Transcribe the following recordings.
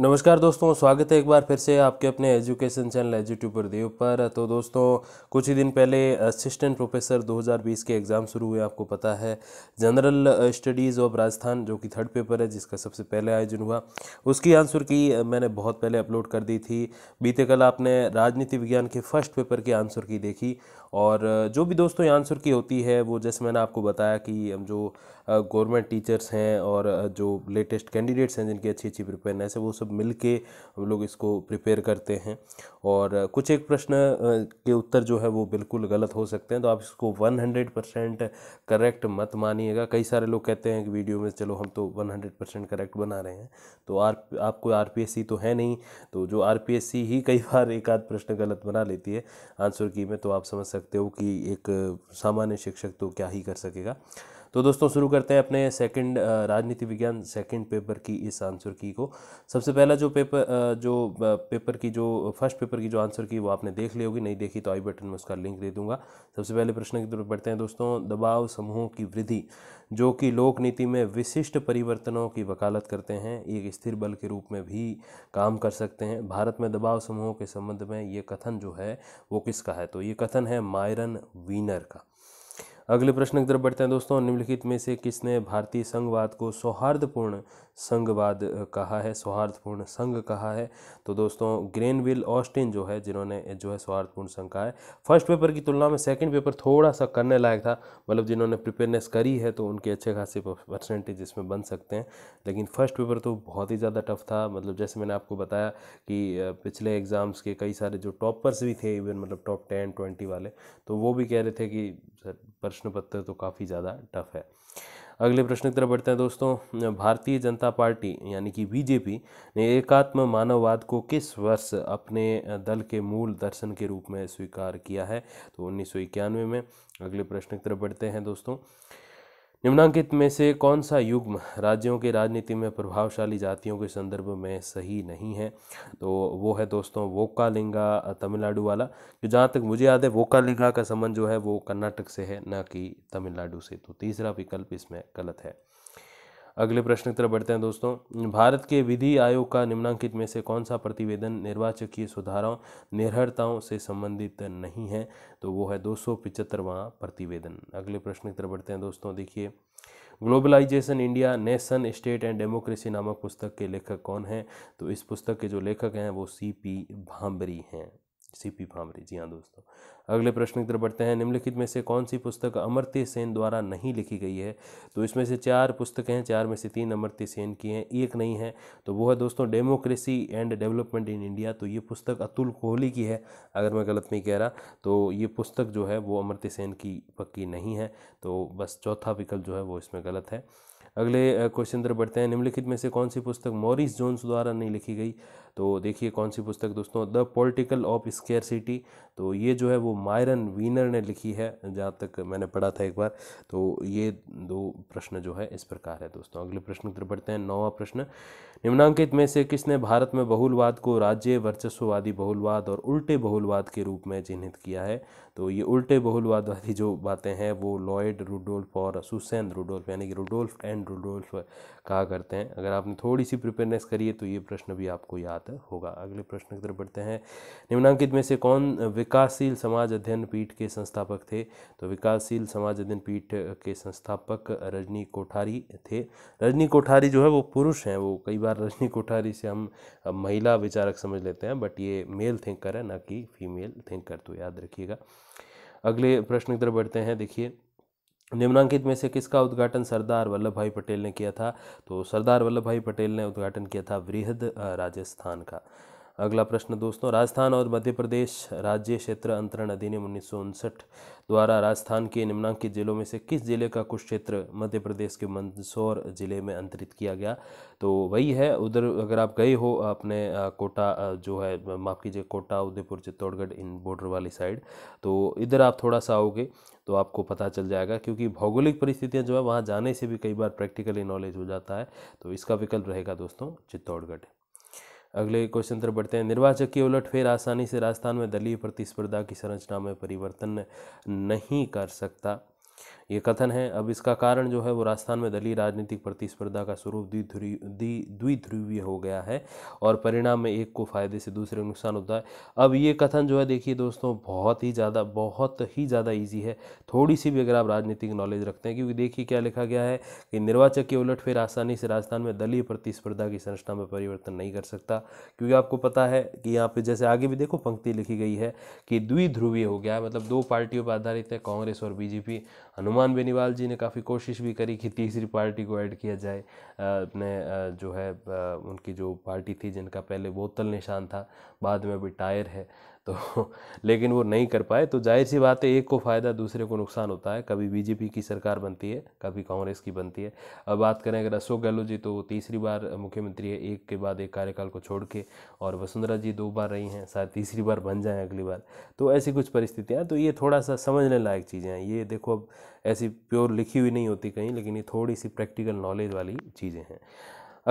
नमस्कार दोस्तों स्वागत है एक बार फिर से आपके अपने एजुकेशन चैनल एजुट्यूबर देव पर तो दोस्तों कुछ ही दिन पहले असिस्टेंट प्रोफेसर 2020 के एग्ज़ाम शुरू हुए आपको पता है जनरल स्टडीज़ ऑफ राजस्थान जो कि थर्ड पेपर है जिसका सबसे पहले आयोजन हुआ उसकी आंसर की मैंने बहुत पहले अपलोड कर दी थी बीते कल आपने राजनीति विज्ञान के फर्स्ट पेपर की आंसर की देखी और जो भी दोस्तों आंसर की होती है वो जैसे मैंने आपको बताया कि हम जो गवर्नमेंट टीचर्स हैं और जो लेटेस्ट कैंडिडेट्स हैं जिनकी अच्छी अच्छी प्रिपेयर है वो सब मिल के हम लोग इसको प्रिपेयर करते हैं और कुछ एक प्रश्न के उत्तर जो है वो बिल्कुल गलत हो सकते हैं तो आप इसको 100 परसेंट करेक्ट मत मानिएगा कई सारे लोग कहते हैं कि वीडियो में चलो हम तो 100 परसेंट करेक्ट बना रहे हैं तो आर आपको आर तो है नहीं तो जो आर ही कई बार एक आध प्रश्न गलत बना लेती है आंसर की में तो आप समझ सकते सकते हो कि एक सामान्य शिक्षक तो क्या ही कर सकेगा तो दोस्तों शुरू करते हैं अपने सेकंड राजनीति विज्ञान सेकंड पेपर की इस आंसर की को सबसे पहला जो पेपर जो पेपर की जो फर्स्ट पेपर की जो आंसर की वो आपने देख ली होगी नहीं देखी तो आई बटन में उसका लिंक दे दूंगा सबसे पहले प्रश्न की तरफ बढ़ते हैं दोस्तों दबाव समूहों की वृद्धि जो कि लोक नीति में विशिष्ट परिवर्तनों की वकालत करते हैं एक स्थिर बल के रूप में भी काम कर सकते हैं भारत में दबाव समूहों के संबंध में ये कथन जो है वो किसका है तो ये कथन है मायरन वीनर का अगले प्रश्न की तरफ बढ़ते हैं दोस्तों निम्नलिखित में से किसने भारतीय संघवाद को सौहार्दपूर्ण संघवाद कहा है सौहार्दपूर्ण संघ कहा है तो दोस्तों ग्रेनविल ऑस्टिन जो है जिन्होंने जो है सौहार्दपूर्ण संघ कहा है फर्स्ट पेपर की तुलना में सेकंड पेपर थोड़ा सा करने लायक था मतलब जिन्होंने प्रिपेयरनेस करी है तो उनके अच्छे खासे परसेंटेज इसमें बन सकते हैं लेकिन फर्स्ट पेपर तो बहुत ही ज़्यादा टफ था मतलब जैसे मैंने आपको बताया कि पिछले एग्ज़ाम्स के कई सारे जो टॉपर्स भी थे इवन मतलब टॉप टेन ट्वेंटी वाले तो वो भी कह रहे थे कि सर प्रश्न पत्र तो काफ़ी ज़्यादा टफ है अगले प्रश्न की तरफ बढ़ते हैं दोस्तों भारतीय जनता पार्टी यानी कि बीजेपी ने एकात्म मानववाद को किस वर्ष अपने दल के मूल दर्शन के रूप में स्वीकार किया है तो उन्नीस में अगले प्रश्न की तरफ बढ़ते हैं दोस्तों निम्नांकित में से कौन सा युग्म राज्यों के राजनीति में प्रभावशाली जातियों के संदर्भ में सही नहीं है तो वो है दोस्तों वोकालिंगा तमिलनाडु वाला जो जहाँ तक मुझे याद है वोकालिंगा का संबंध जो है वो कर्नाटक से है ना कि तमिलनाडु से तो तीसरा विकल्प इसमें गलत है अगले प्रश्न की तरफ बढ़ते हैं दोस्तों भारत के विधि आयोग का निम्नांकित में से कौन सा प्रतिवेदन निर्वाचकीय सुधारों निर्हरताओं से संबंधित नहीं है तो वो है दो सौ प्रतिवेदन अगले प्रश्न की तरफ बढ़ते हैं दोस्तों देखिए globalisation India nation state and democracy नामक पुस्तक के लेखक कौन हैं तो इस पुस्तक के जो लेखक हैं वो सी पी भांबरी हैं सी पी भामरे जी हाँ दोस्तों अगले प्रश्न की तरफ बढ़ते हैं निम्नलिखित में से कौन सी पुस्तक अमर्त्य सेन द्वारा नहीं लिखी गई है तो इसमें से चार पुस्तकें हैं चार में से तीन अमर्त्य सेन की हैं एक नहीं है तो वो है दोस्तों democracy and development in India तो ये पुस्तक अतुल कोहली की है अगर मैं गलत नहीं कह रहा तो ये पुस्तक जो है वो अमर्त्य सेन की पक्की नहीं है तो बस चौथा विकल्प जो है वो इसमें गलत है अगले क्वेश्चन तरफ बढ़ते हैं निम्नलिखित में से कौन सी पुस्तक मॉरिस जोन्स द्वारा नहीं लिखी गई तो देखिए कौन सी पुस्तक दोस्तों द पॉलिटिकल ऑफ स्केयरसिटी तो ये जो है वो मायरन वीनर ने लिखी है जहाँ तक मैंने पढ़ा था एक बार तो ये दो प्रश्न जो है इस प्रकार है दोस्तों अगले प्रश्न की तरफ बढ़ते हैं नौवा प्रश्न निम्नांकित में से किसने भारत में बहुलवाद को राज्य वर्चस्ववादी बहुलवाद और उल्टे बहुलवाद के रूप में चिन्हित किया है तो ये उल्टे बहुलवाद वाली जो बातें हैं वो लॉयड रूडोल्फ और सुसैन रूडोल्फ यानी कि रूडोल्फ एंड रूडोल्फ कहा करते हैं अगर आपने थोड़ी सी प्रिपेयरनेस करिए तो ये प्रश्न भी आपको याद साथ होगा अगले प्रश्न की तरफ बढ़ते हैं निम्नांकित में से कौन विकासशील समाज अध्ययन पीठ के संस्थापक थे तो विकासशील समाज अध्ययन पीठ के संस्थापक रजनी कोठारी थे रजनी कोठारी जो है वो पुरुष हैं वो कई बार रजनी कोठारी से हम महिला विचारक समझ लेते हैं बट ये मेल थिंकर है ना कि फीमेल थिंकर तो याद रखिएगा अगले प्रश्न की तरफ बढ़ते हैं देखिए निम्नांकित में से किसका उद्घाटन सरदार वल्लभ भाई पटेल ने किया था तो सरदार वल्लभ भाई पटेल ने उद्घाटन किया था वृहद राजस्थान का अगला प्रश्न दोस्तों राजस्थान और मध्य प्रदेश राज्य क्षेत्र अंतरण अधिनियम उन्नीस द्वारा राजस्थान के निम्नांकित जिलों में से किस जिले का कुछ क्षेत्र मध्य प्रदेश के मंदसौर जिले में अंतरित किया गया तो वही है उधर अगर आप गए हो अपने कोटा जो है माफ़ कीजिए कोटा उदयपुर चित्तौड़गढ़ इन बॉर्डर वाली साइड तो इधर आप थोड़ा सा आओगे तो आपको पता चल जाएगा क्योंकि भौगोलिक परिस्थितियाँ जो है वहाँ जाने से भी कई बार प्रैक्टिकली नॉलेज हो जाता है तो इसका विकल्प रहेगा दोस्तों चित्तौड़गढ़ अगले क्वेश्चन तरफ बढ़ते हैं निर्वाचक की उलट फिर आसानी से राजस्थान में दलीय प्रतिस्पर्धा की संरचना में परिवर्तन नहीं कर सकता ये कथन है अब इसका कारण जो है वो राजस्थान में दलीय राजनीतिक प्रतिस्पर्धा का स्वरूप द्विध्रुवीय हो गया है और परिणाम में एक को फायदे से दूसरे को नुकसान होता है अब ये कथन जो है देखिए दोस्तों बहुत ही ज़्यादा बहुत ही ज़्यादा ईजी है थोड़ी सी भी अगर आप राजनीतिक नॉलेज रखते हैं क्योंकि देखिए क्या लिखा गया है कि निर्वाचक के उलट फिर आसानी से राजस्थान में दलीय प्रतिस्पर्धा की संरचना में परिवर्तन नहीं कर सकता क्योंकि आपको पता है कि यहाँ पर जैसे आगे भी देखो पंक्ति लिखी गई है कि द्विध्रुवीय हो गया मतलब दो पार्टियों पर आधारित है कांग्रेस और बीजेपी हनुमान बेनीवाल जी ने काफ़ी कोशिश भी करी कि तीसरी पार्टी को ऐड किया जाए अपने जो है उनकी जो पार्टी थी जिनका पहले बोतल निशान था बाद में अभी टायर है तो लेकिन वो नहीं कर पाए तो जाहिर सी बात है एक को फ़ायदा दूसरे को नुकसान होता है कभी बीजेपी की सरकार बनती है कभी कांग्रेस की बनती है अब बात करें अगर अशोक गहलोत जी तो वो तीसरी बार मुख्यमंत्री है एक के बाद एक कार्यकाल को छोड़ के और वसुंधरा जी दो बार रही हैं शायद तीसरी बार बन जाएँ अगली बार तो ऐसी कुछ परिस्थितियाँ तो ये थोड़ा सा समझने लायक चीज़ें हैं ये देखो अब ऐसी प्योर लिखी हुई नहीं होती कहीं लेकिन ये थोड़ी सी प्रैक्टिकल नॉलेज वाली चीज़ें हैं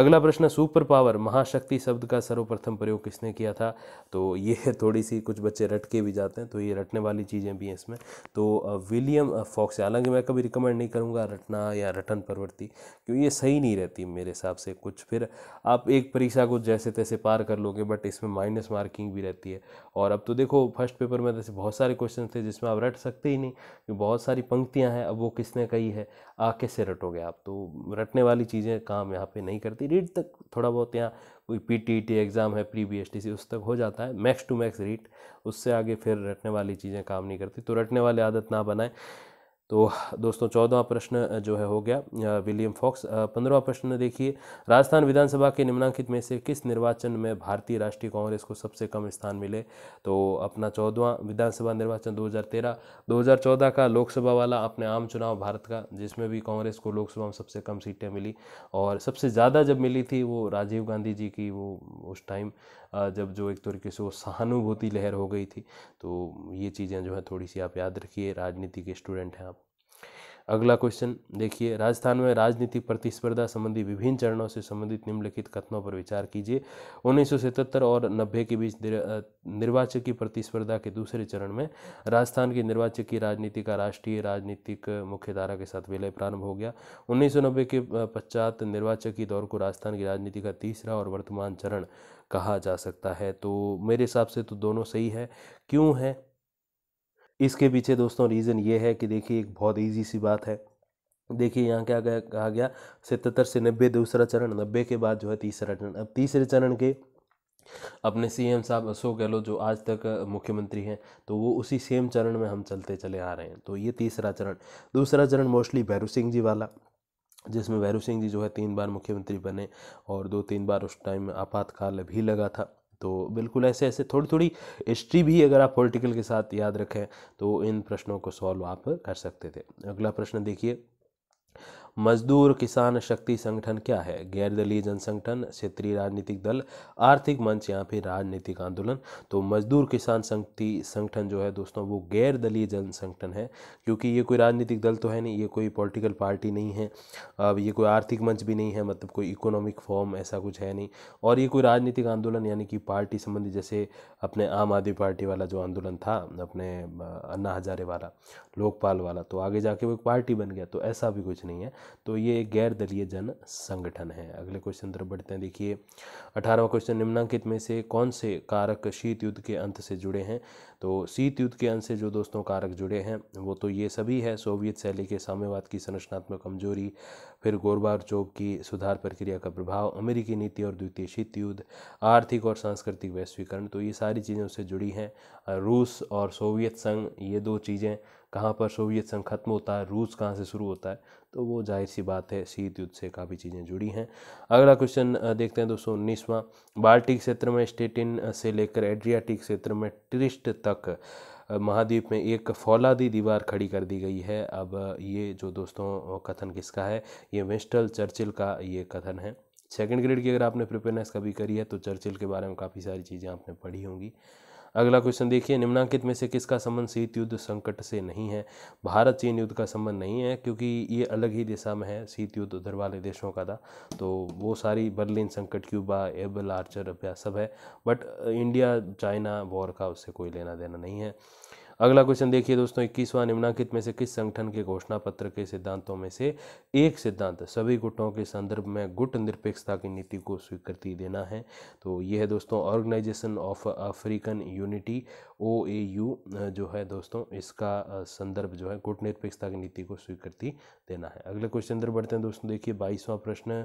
अगला प्रश्न सुपर पावर महाशक्ति शब्द का सर्वप्रथम प्रयोग किसने किया था तो ये थोड़ी सी कुछ बच्चे रट के भी जाते हैं तो ये रटने वाली चीज़ें भी हैं इसमें तो विलियम फॉक्स हालांकि मैं कभी रिकमेंड नहीं करूँगा रटना या रटन प्रवृत्ति क्योंकि ये सही नहीं रहती मेरे हिसाब से कुछ फिर आप एक परीक्षा को जैसे तैसे पार कर लोगे बट इसमें माइनस मार्किंग भी रहती है और अब तो देखो फर्स्ट पेपर में जैसे बहुत सारे क्वेश्चन थे जिसमें आप रट सकते ही नहीं क्योंकि बहुत सारी पंक्तियाँ हैं अब वो किसने कही है आ कैसे रटोगे आप तो रटने वाली चीज़ें काम यहाँ पर नहीं करती जाती रीट तक थोड़ा बहुत यहाँ कोई पी टी टी एग्ज़ाम है pre B S T C उस तक हो जाता है मैक्स टू मैक्स रीट उससे आगे फिर रटने वाली चीज़ें काम नहीं करती तो रटने वाली आदत ना बनाएं तो दोस्तों चौदहवा प्रश्न जो है हो गया विलियम फॉक्स पंद्रवा प्रश्न देखिए राजस्थान विधानसभा के निम्नांकित में से किस निर्वाचन में भारतीय राष्ट्रीय कांग्रेस को सबसे कम स्थान मिले तो अपना चौदहवा विधानसभा निर्वाचन 2013 2014 का लोकसभा वाला अपने आम चुनाव भारत का जिसमें भी कांग्रेस को लोकसभा में सबसे कम सीटें मिली और सबसे ज़्यादा जब मिली थी वो राजीव गांधी जी की वो उस टाइम जब जो एक तरीके से वो सहानुभूति लहर हो गई थी तो ये चीज़ें जो है थोड़ी सी आप याद रखिए राजनीति के स्टूडेंट हैं आप अगला क्वेश्चन देखिए राजस्थान में राजनीति प्रतिस्पर्धा संबंधी विभिन्न चरणों से संबंधित निम्नलिखित कथनों पर विचार कीजिए उन्नीस और नब्बे के बीच निर्वाचक की प्रतिस्पर्धा के दूसरे चरण में राजस्थान की निर्वाचक की राजनीति का राष्ट्रीय राजनीतिक मुख्यधारा के साथ विलय प्रारंभ हो गया उन्नीस के पश्चात निर्वाचक की दौर को राजस्थान की राजनीति का तीसरा और वर्तमान चरण कहा जा सकता है तो मेरे हिसाब से तो दोनों सही है क्यों है इसके पीछे दोस्तों रीज़न ये है कि देखिए एक बहुत ईजी सी बात है देखिए यहाँ क्या गया कहा गया सतहत्तर से नब्बे दूसरा चरण नब्बे के बाद जो है तीसरा चरण अब तीसरे चरण के अपने सीएम साहब अशोक गहलोत जो आज तक मुख्यमंत्री हैं तो वो उसी सेम चरण में हम चलते चले आ रहे हैं तो ये तीसरा चरण दूसरा चरण मोस्टली भैरू सिंह जी वाला जिसमें भैरू सिंह जी जो है तीन बार मुख्यमंत्री बने और दो तीन बार उस टाइम आपातकाल भी लगा था तो बिल्कुल ऐसे ऐसे थोड़ी थोड़ी हिस्ट्री भी अगर आप पॉलिटिकल के साथ याद रखें तो इन प्रश्नों को सॉल्व आप कर सकते थे अगला प्रश्न देखिए मजदूर किसान शक्ति संगठन क्या है गैर दलीय जन संगठन क्षेत्रीय राजनीतिक दल आर्थिक मंच या फिर राजनीतिक आंदोलन तो मजदूर किसान शक्ति संगठन जो है दोस्तों वो गैर दलीय जन संगठन है क्योंकि ये कोई राजनीतिक दल तो है नहीं ये कोई पॉलिटिकल पार्टी नहीं है अब ये कोई आर्थिक मंच भी नहीं है मतलब कोई इकोनॉमिक फॉर्म ऐसा कुछ है नहीं और ये कोई राजनीतिक आंदोलन यानी कि पार्टी संबंधी जैसे अपने आम आदमी पार्टी वाला जो आंदोलन था अपने अन्ना हजारे वाला लोकपाल वाला तो आगे जाके वो एक पार्टी बन गया तो ऐसा भी कुछ नहीं है तो ये एक गैर दलीय जन संगठन है अगले क्वेश्चन तरफ बढ़ते हैं देखिए अठारहवा क्वेश्चन निम्नांकित में से कौन से कारक शीत युद्ध के अंत से जुड़े हैं तो शीत युद्ध के अंत से जो दोस्तों कारक जुड़े हैं वो तो ये सभी है सोवियत शैली के साम्यवाद की संरचनात्मक कमजोरी फिर चौक की सुधार प्रक्रिया का प्रभाव अमेरिकी नीति और द्वितीय शीत युद्ध आर्थिक और सांस्कृतिक वैश्वीकरण तो ये सारी चीज़ें उससे जुड़ी हैं रूस और सोवियत संघ ये दो चीज़ें कहाँ पर सोवियत संघ खत्म होता है रूस कहाँ से शुरू होता है तो वो जाहिर सी बात है शीत युद्ध से काफ़ी चीज़ें जुड़ी हैं अगला क्वेश्चन देखते हैं दोस्तों उन्नीसवां बाल्टिक क्षेत्र में स्टेटिन से लेकर एड्रियाटिक क्षेत्र में ट्रिस्ट तक महाद्वीप में एक फौलादी दीवार खड़ी कर दी गई है अब ये जो दोस्तों कथन किसका है ये विंस्टल चर्चिल का ये कथन है सेकेंड ग्रेड की अगर आपने प्रिपेयरनेस कभी करी है तो चर्चिल के बारे में काफ़ी सारी चीज़ें आपने पढ़ी होंगी अगला क्वेश्चन देखिए निम्नांकित में से किसका संबंध शीत युद्ध संकट से नहीं है भारत चीन युद्ध का संबंध नहीं है क्योंकि ये अलग ही दिशा में है शीत युद्ध उधर वाले देशों का था तो वो सारी बर्लिन संकट क्यूबा एबल आर्चर अभ्यास सब है बट इंडिया चाइना वॉर का उससे कोई लेना देना नहीं है अगला क्वेश्चन देखिए दोस्तों इक्कीसवां निम्नांकित में से किस संगठन के घोषणा पत्र के सिद्धांतों में से एक सिद्धांत सभी गुटों के संदर्भ में गुट निरपेक्षता की नीति को स्वीकृति देना है तो ये है दोस्तों organisation of African unity O A U जो है दोस्तों इसका संदर्भ जो है गुट निरपेक्षता की नीति को स्वीकृति देना है अगले क्वेश्चन अंदर बढ़ते हैं दोस्तों देखिए बाईसवां प्रश्न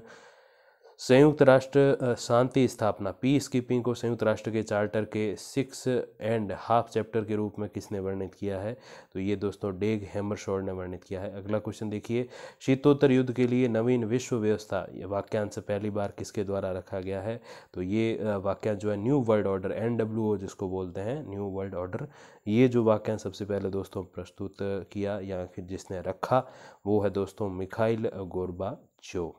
संयुक्त राष्ट्र शांति स्थापना पीस कीपिंग को संयुक्त राष्ट्र के चार्टर के सिक्स एंड हाफ चैप्टर के रूप में किसने वर्णित किया है तो ये दोस्तों डेग शोर ने वर्णित किया है अगला क्वेश्चन देखिए शीतोत्तर युद्ध के लिए नवीन विश्व व्यवस्था ये वाक्यांश पहली बार किसके द्वारा रखा गया है तो ये वाक्यांश जो है न्यू वर्ल्ड ऑर्डर एन जिसको बोलते हैं न्यू वर्ल्ड ऑर्डर ये जो वाक्यांश सबसे पहले दोस्तों प्रस्तुत किया या फिर जिसने रखा वो है दोस्तों मिखाइल गोरबा चो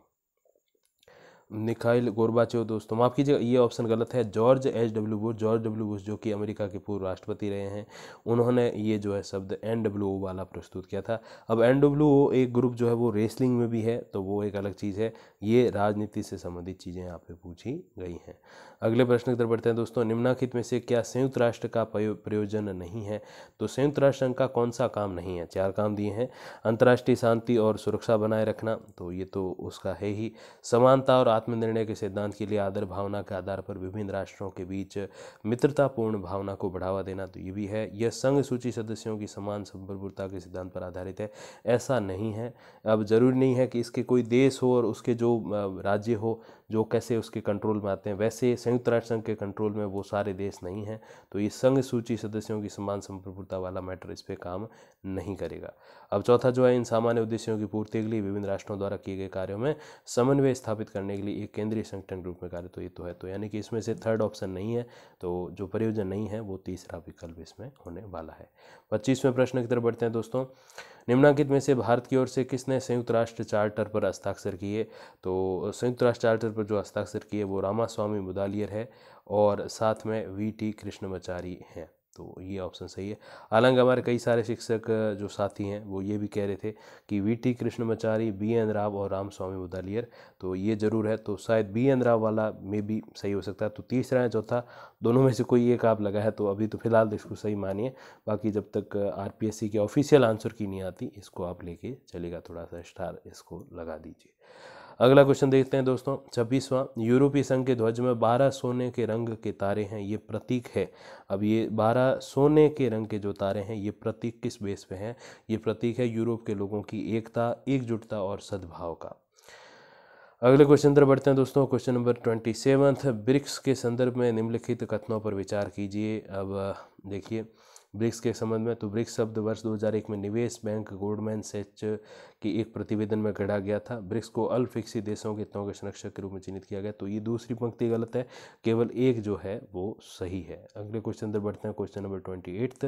निखाइल गोरबाचेव दोस्तों माफ़ कीजिएगा ये ऑप्शन गलत है George H W Bush George W Bush जो कि अमेरिका के पूर्व राष्ट्रपति रहे हैं उन्होंने ये जो है शब्द एन डब्ल्यू ओ वाला प्रस्तुत किया था अब एन डब्ल्यू ओ एक ग्रुप जो है वो रेसलिंग में भी है तो वो एक अलग चीज़ है ये राजनीति से संबंधित चीज़ें यहाँ पे पूछी गई हैं अगले प्रश्न की तरफ बढ़ते हैं दोस्तों निम्नाखित में से क्या संयुक्त राष्ट्र का प्रयोजन नहीं है तो संयुक्त राष्ट्र संघ का कौन सा काम नहीं है चार काम दिए हैं अंतर्राष्ट्रीय शांति और सुरक्षा बनाए रखना तो ये तो उसका है ही समानता और आत्मनिर्णय के सिद्धांत के लिए आदर भावना के आधार पर विभिन्न राष्ट्रों के बीच मित्रतापूर्ण भावना को बढ़ावा देना तो ये भी है यह संघ सूची सदस्यों की समान संप्रभुता के सिद्धांत पर आधारित है ऐसा नहीं है अब ज़रूरी नहीं है कि इसके कोई देश हो और उसके जो राज्य हो जो कैसे उसके कंट्रोल में आते हैं वैसे संयुक्त राष्ट्र संघ के कंट्रोल में वो सारे देश नहीं हैं तो ये संघ सूची सदस्यों की समान संप्रभुता वाला मैटर इस पर काम नहीं करेगा अब चौथा जो है इन सामान्य उद्देश्यों की पूर्ति के लिए विभिन्न राष्ट्रों द्वारा किए गए कार्यों में समन्वय स्थापित करने के लिए एक केंद्रीय संगठन रूप में कार्य तो ये तो है तो यानी कि इसमें से थर्ड ऑप्शन नहीं है तो जो प्रयोजन नहीं है वो तीसरा विकल्प इसमें होने वाला है पच्चीसवें प्रश्न की तरफ बढ़ते हैं दोस्तों निम्नांकित में से भारत की ओर से किसने संयुक्त राष्ट्र चार्टर पर हस्ताक्षर किए तो संयुक्त राष्ट्र चार्टर पर जो हस्ताक्षर किए वो रामास्वामी मुदालियर है और साथ में वी टी कृष्णमाचारी हैं तो ये ऑप्शन सही है हालांकि हमारे कई सारे शिक्षक जो साथी हैं वो ये भी कह रहे थे कि V T Krishnamachari B N Rao और राम स्वामी मुदालियर तो ये ज़रूर है तो शायद बी एन राव वाला में भी सही हो सकता है तो तीसरा या चौथा दोनों में से कोई एक आप लगा है तो अभी तो फिलहाल तो इसको सही मानिए बाकी जब तक आर पी एस सी के ऑफिशियल आंसर की नहीं आती इसको आप लेके चलेगा थोड़ा सा स्टार इसको लगा दीजिए अगला क्वेश्चन देखते हैं दोस्तों छब्बीसवां यूरोपीय संघ के ध्वज में बारह सोने के रंग के तारे हैं ये प्रतीक है अब ये बारह सोने के रंग के जो तारे हैं ये प्रतीक किस बेस पे हैं ये प्रतीक है यूरोप के लोगों की एकता एकजुटता और सद्भाव का अगले क्वेश्चन तरफ बढ़ते हैं दोस्तों question number twenty seventh BRICS के संदर्भ में निम्नलिखित कथनों पर विचार कीजिए अब देखिए ब्रिक्स के संबंध में तो ब्रिक्स शब्द वर्ष 2001 में निवेश बैंक गोल्डमैन सेच कि एक प्रतिवेदन में गढ़ा गया था ब्रिक्स को अल्प विकसित देशों के हितों के संरक्षक के रूप में चिन्हित किया गया तो ये दूसरी पंक्ति गलत है केवल एक जो है वो सही है अगले क्वेश्चन तरफ बढ़ते हैं question number twenty eighth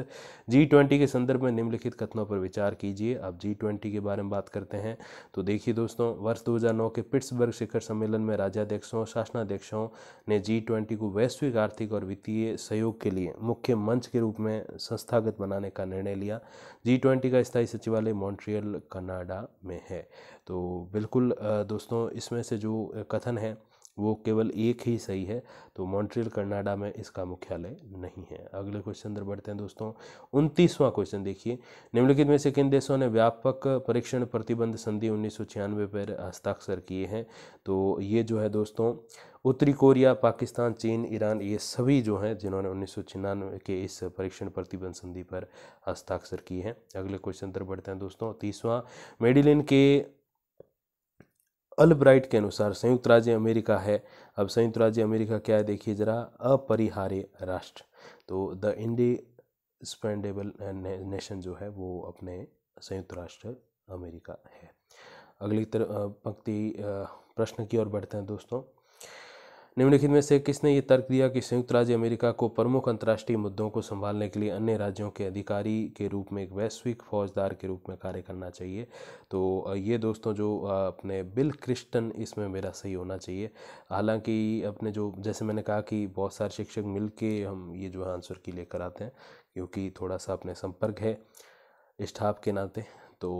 G twenty के संदर्भ में निम्नलिखित कथनों पर विचार कीजिए आप जी ट्वेंटी के बारे में बात करते हैं तो देखिए दोस्तों वर्ष दो के पिट्सबर्ग शिखर सम्मेलन में राज्याध्यक्षों शासनाध्यक्षों ने जी ट्वेंटी को वैश्विक आर्थिक और वित्तीय सहयोग के लिए मुख्य मंच के रूप में संस्थागत बनाने का निर्णय लिया जी ट्वेंटी का स्थायी सचिवालय मॉन्ट्रियल कनाडा में है तो बिल्कुल दोस्तों इसमें से जो कथन है वो केवल एक ही सही है तो मॉन्ट्रियल कनाडा में इसका मुख्यालय नहीं है अगले क्वेश्चन तरफ बढ़ते हैं दोस्तों उनतीसवां क्वेश्चन देखिए निम्नलिखित में से किन देशों ने व्यापक परीक्षण प्रतिबंध संधि उन्नीस पर हस्ताक्षर किए हैं तो ये जो है दोस्तों उत्तरी कोरिया पाकिस्तान चीन ईरान ये सभी जो हैं जिन्होंने उन्नीस के इस परीक्षण प्रतिबंध संधि पर हस्ताक्षर किए हैं अगले क्वेश्चन तरफ बढ़ते हैं दोस्तों तीसवा मेडिलिन के अलब्राइट के अनुसार संयुक्त राज्य अमेरिका है अब संयुक्त राज्य अमेरिका क्या है देखिए जरा अपरिहार्य राष्ट्र तो द इंडिस्पेंडेबल नेशन जो है वो अपने संयुक्त राष्ट्र अमेरिका है अगली तरफ पंक्ति प्रश्न की ओर बढ़ते हैं दोस्तों निम्नलिखित में से किसने ये तर्क दिया कि संयुक्त राज्य अमेरिका को प्रमुख अंतर्राष्ट्रीय मुद्दों को संभालने के लिए अन्य राज्यों के अधिकारी के रूप में एक वैश्विक फौजदार के रूप में कार्य करना चाहिए तो ये दोस्तों जो अपने बिल क्रिस्टन इसमें मेरा सही होना चाहिए हालांकि अपने जो जैसे मैंने कहा कि बहुत सारे शिक्षक मिल हम ये जो है आंसर की लेकर आते हैं क्योंकि थोड़ा सा अपने संपर्क है स्टाफ के नाते तो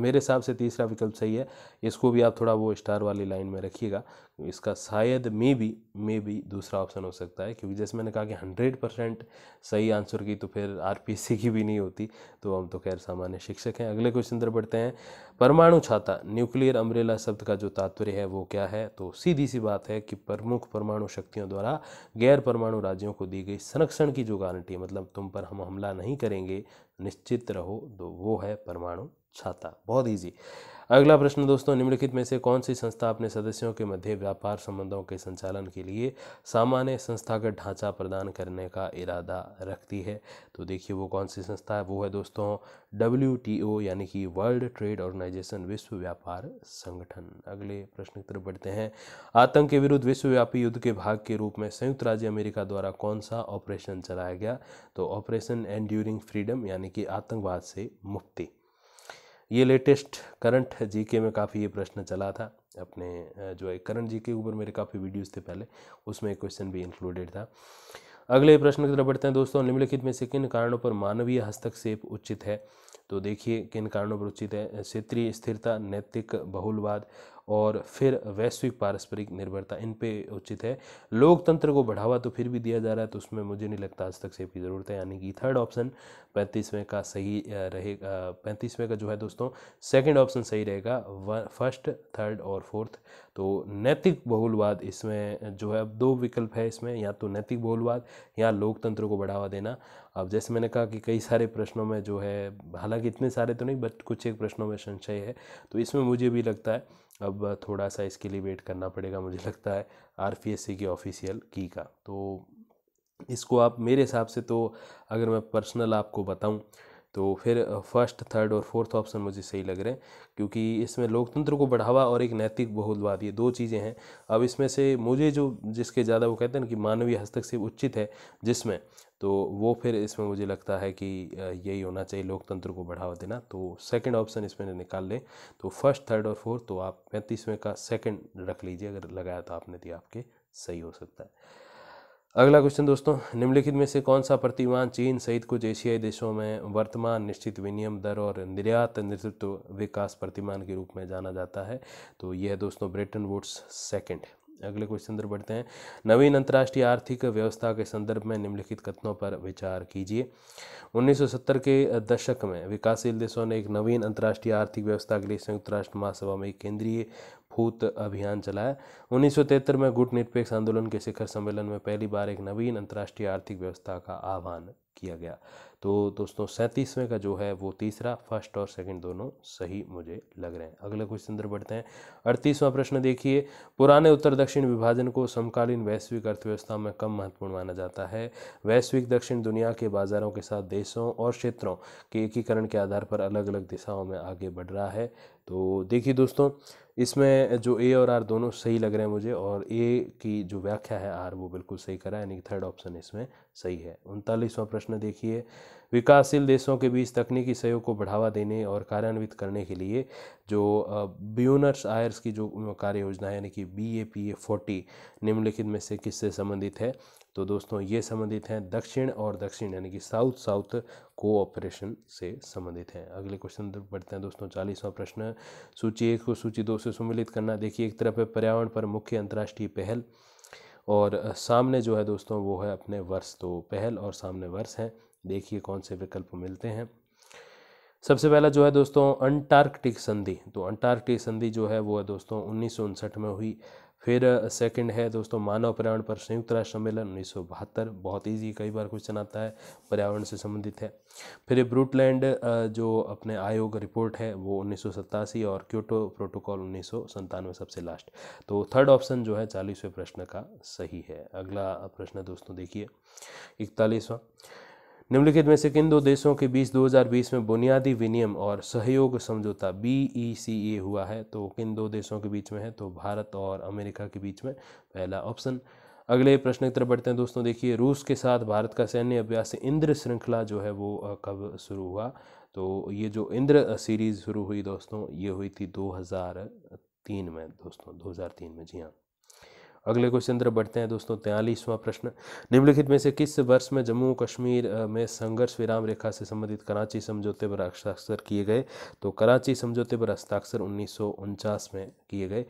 मेरे हिसाब से तीसरा विकल्प सही है इसको भी आप थोड़ा वो स्टार वाली लाइन में रखिएगा इसका शायद मे बी मे बी दूसरा ऑप्शन हो सकता है क्योंकि जैसे मैंने कहा कि हंड्रेड परसेंट सही आंसर की तो फिर आर की भी नहीं होती तो हम तो खैर सामान्य शिक्षक हैं अगले क्वेश्चन तरफ बढ़ते हैं परमाणु छाता न्यूक्लियर अम्ब्रेला शब्द का जो तात्पर्य है वो क्या है तो सीधी सी बात है कि प्रमुख परमाणु शक्तियों द्वारा गैर परमाणु राज्यों को दी गई संरक्षण की जो गारंटी है मतलब तुम पर हम हमला नहीं करेंगे निश्चित रहो तो वो है परमाणु छाता अच्छा बहुत ईजी अगला प्रश्न दोस्तों निम्नलिखित में से कौन सी संस्था अपने सदस्यों के मध्य व्यापार संबंधों के संचालन के लिए सामान्य संस्थागत ढांचा प्रदान करने का इरादा रखती है तो देखिए वो कौन सी संस्था है वो है दोस्तों डब्ल्यू यानी कि वर्ल्ड ट्रेड ऑर्गेनाइजेशन विश्व व्यापार संगठन अगले प्रश्न की तरफ बढ़ते हैं आतंक के विरुद्ध विश्वव्यापी युद्ध के भाग के रूप में संयुक्त राज्य अमेरिका द्वारा कौन सा ऑपरेशन चलाया गया तो ऑपरेशन एंड ड्यूरिंग फ्रीडम यानी कि आतंकवाद से मुक्ति ये लेटेस्ट करंट जीके में काफ़ी ये प्रश्न चला था अपने जो है करंट जीके के ऊपर मेरे काफ़ी वीडियोस थे पहले उसमें एक क्वेश्चन भी इंक्लूडेड था अगले प्रश्न की तरफ बढ़ते हैं दोस्तों निम्नलिखित में से किन कारणों पर मानवीय हस्तक्षेप उचित है तो देखिए किन कारणों पर उचित है क्षेत्रीय स्थिरता नैतिक बहुलवाद और फिर वैश्विक पारस्परिक निर्भरता इन पे उचित है लोकतंत्र को बढ़ावा तो फिर भी दिया जा रहा है तो उसमें मुझे नहीं लगता हस्तक्षेप की ज़रूरत है यानी कि थर्ड ऑप्शन पैंतीसवें का सही रहेगा पैंतीसवें का जो है दोस्तों सेकंड ऑप्शन सही रहेगा फर्स्ट थर्ड और फोर्थ तो नैतिक बहुलवाद इसमें जो है अब दो विकल्प है इसमें या तो नैतिक बहुलवाद या लोकतंत्र को बढ़ावा देना अब जैसे मैंने कहा कि कई सारे प्रश्नों में जो है हालांकि इतने सारे तो नहीं बट कुछ एक प्रश्नों में संशय है तो इसमें मुझे भी लगता है अब थोड़ा सा इसके लिए वेट करना पड़ेगा मुझे लगता है आर की ऑफिशियल की का तो इसको आप मेरे हिसाब से तो अगर मैं पर्सनल आपको बताऊं तो फिर फर्स्ट थर्ड और फोर्थ ऑप्शन मुझे सही लग रहे हैं क्योंकि इसमें लोकतंत्र को बढ़ावा और एक नैतिक बहुलवाद ये दो चीज़ें हैं अब इसमें से मुझे जो जिसके ज़्यादा वो कहते हैं ना कि मानवीय हस्तक्षेप उचित है जिसमें तो वो फिर इसमें मुझे लगता है कि यही होना चाहिए लोकतंत्र को बढ़ावा देना तो सेकंड ऑप्शन इसमें निकाल लें तो फर्स्ट थर्ड और फोर्थ तो आप पैंतीसवें का सेकंड रख लीजिए अगर लगाया तो आपने तो आपके सही हो सकता है अगला क्वेश्चन दोस्तों निम्नलिखित में से कौन सा प्रतिमान चीन सहित कुछ एशियाई देशों में वर्तमान निश्चित विनियम दर और निर्यात नेतृत्व विकास प्रतिमान के रूप में जाना जाता है तो यह दोस्तों ब्रिटेन वुड्स सेकंड अगले क्वेश्चन तरफ बढ़ते हैं नवीन अंतर्राष्ट्रीय आर्थिक व्यवस्था के संदर्भ में निम्नलिखित कथनों पर विचार कीजिए 1970 के दशक में विकासशील देशों ने एक नवीन अंतर्राष्ट्रीय आर्थिक व्यवस्था के लिए संयुक्त राष्ट्र महासभा में एक केंद्रीय भूत अभियान चलाया उन्नीस में गुट निरपेक्ष आंदोलन के शिखर सम्मेलन में पहली बार एक नवीन अंतर्राष्ट्रीय आर्थिक व्यवस्था का आह्वान किया गया तो दोस्तों सैंतीसवें का जो है वो तीसरा फर्स्ट और सेकंड दोनों सही मुझे लग रहे हैं अगला क्वेश्चन अंदर बढ़ते हैं अड़तीसवां प्रश्न देखिए पुराने उत्तर दक्षिण विभाजन को समकालीन वैश्विक अर्थव्यवस्था में कम महत्वपूर्ण माना जाता है वैश्विक दक्षिण दुनिया के बाजारों के साथ देशों और क्षेत्रों के एकीकरण के आधार पर अलग अलग दिशाओं में आगे बढ़ रहा है तो देखिए दोस्तों इसमें जो ए और आर दोनों सही लग रहे हैं मुझे और ए की जो व्याख्या है आर वो बिल्कुल सही करा यानी कि थर्ड ऑप्शन इसमें सही है उनतालीसवां प्रश्न देखिए विकासशील देशों के बीच तकनीकी सहयोग को बढ़ावा देने और कार्यान्वित करने के लिए जो ब्यूनर्स आयर्स की जो कार्य योजना है यानी कि B A P A forty निम्नलिखित में से किससे संबंधित है तो दोस्तों ये संबंधित हैं दक्षिण और दक्षिण यानी कि साउथ साउथ कोऑपरेशन से संबंधित हैं अगले क्वेश्चन बढ़ते हैं दोस्तों चालीसवां प्रश्न सूची एक को सूची दो से सम्मिलित करना देखिए एक तरफ है पर्यावरण पर मुख्य अंतर्राष्ट्रीय पहल और सामने जो है दोस्तों वो है अपने वर्ष तो पहल और सामने वर्ष हैं देखिए कौन से विकल्प मिलते हैं सबसे पहला जो है दोस्तों अंटार्कटिक संधि तो अंटार्कटिक संधि जो है वो है दोस्तों उन्नीस में हुई फिर सेकंड है दोस्तों मानव पर्यावरण पर संयुक्त राष्ट्र सम्मेलन उन्नीस बहुत इजी कई बार क्वेश्चन आता है पर्यावरण से संबंधित है फिर ब्रूटलैंड जो अपने आयोग रिपोर्ट है वो उन्नीस और क्योटो प्रोटोकॉल उन्नीस सबसे लास्ट तो थर्ड ऑप्शन जो है चालीसवें प्रश्न का सही है अगला प्रश्न दोस्तों देखिए इकतालीसवां निम्नलिखित में से किन दो देशों के बीच 2020 में बुनियादी विनियम और सहयोग समझौता बी ई सी ए हुआ है तो किन दो देशों के बीच में है तो भारत और अमेरिका के बीच में पहला ऑप्शन अगले प्रश्न की तरफ बढ़ते हैं दोस्तों देखिए रूस के साथ भारत का सैन्य अभ्यास इंद्र श्रृंखला जो है वो कब शुरू हुआ तो ये जो इंद्र सीरीज़ शुरू हुई दोस्तों ये हुई थी 2003 में दोस्तों 2003 में जी हाँ अगले क्वेश्चन तरफ बढ़ते हैं दोस्तों तयालीसवां प्रश्न निम्नलिखित में से किस वर्ष में जम्मू कश्मीर में संघर्ष विराम रेखा से संबंधित कराची समझौते पर हस्ताक्षर किए गए तो कराची समझौते पर हस्ताक्षर उन्नीस में किए गए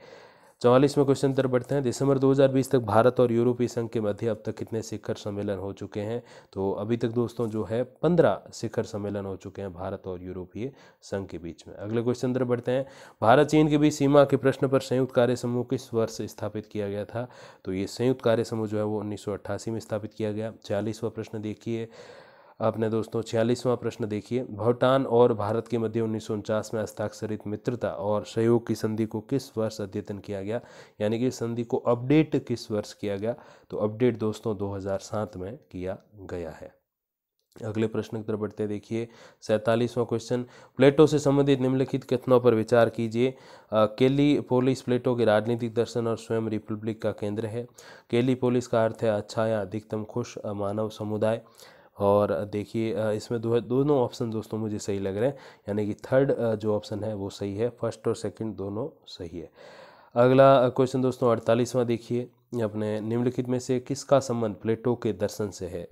चौवालीसवें क्वेश्चन तरफ बढ़ते हैं दिसंबर 2020 तक भारत और यूरोपीय संघ के मध्य अब तक कितने शिखर सम्मेलन हो चुके हैं तो अभी तक दोस्तों जो है पंद्रह शिखर सम्मेलन हो चुके हैं भारत और यूरोपीय संघ के बीच में अगले क्वेश्चन तरफ बढ़ते हैं भारत चीन के बीच सीमा के प्रश्न पर संयुक्त कार्य समूह किस वर्ष स्थापित किया गया था तो ये संयुक्त कार्य समूह जो है वो उन्नीस में स्थापित किया गया चालीसवा प्रश्न देखिए आपने दोस्तों छियालीसवां प्रश्न देखिए भूटान और भारत के मध्य उन्नीस में हस्ताक्षरित मित्रता और सहयोग की संधि को किस वर्ष अद्यतन किया गया यानी कि संधि को अपडेट किस वर्ष किया गया तो अपडेट दोस्तों 2007 में किया गया है अगले प्रश्न की तरफ बढ़ते देखिए सैंतालीसवां क्वेश्चन प्लेटो से संबंधित निम्नलिखित कथनों पर विचार कीजिए केली पोलिस प्लेटो के राजनीतिक दर्शन और स्वयं रिपब्लिक का केंद्र है केली पोलिस का अर्थ है अच्छा या अधिकतम खुश मानव समुदाय और देखिए इसमें दो दोनों ऑप्शन दोस्तों मुझे सही लग रहे हैं यानी कि थर्ड जो ऑप्शन है वो सही है फर्स्ट और सेकंड दोनों सही है अगला क्वेश्चन दोस्तों अड़तालीसवां देखिए अपने निम्नलिखित में से किसका संबंध प्लेटो के दर्शन से है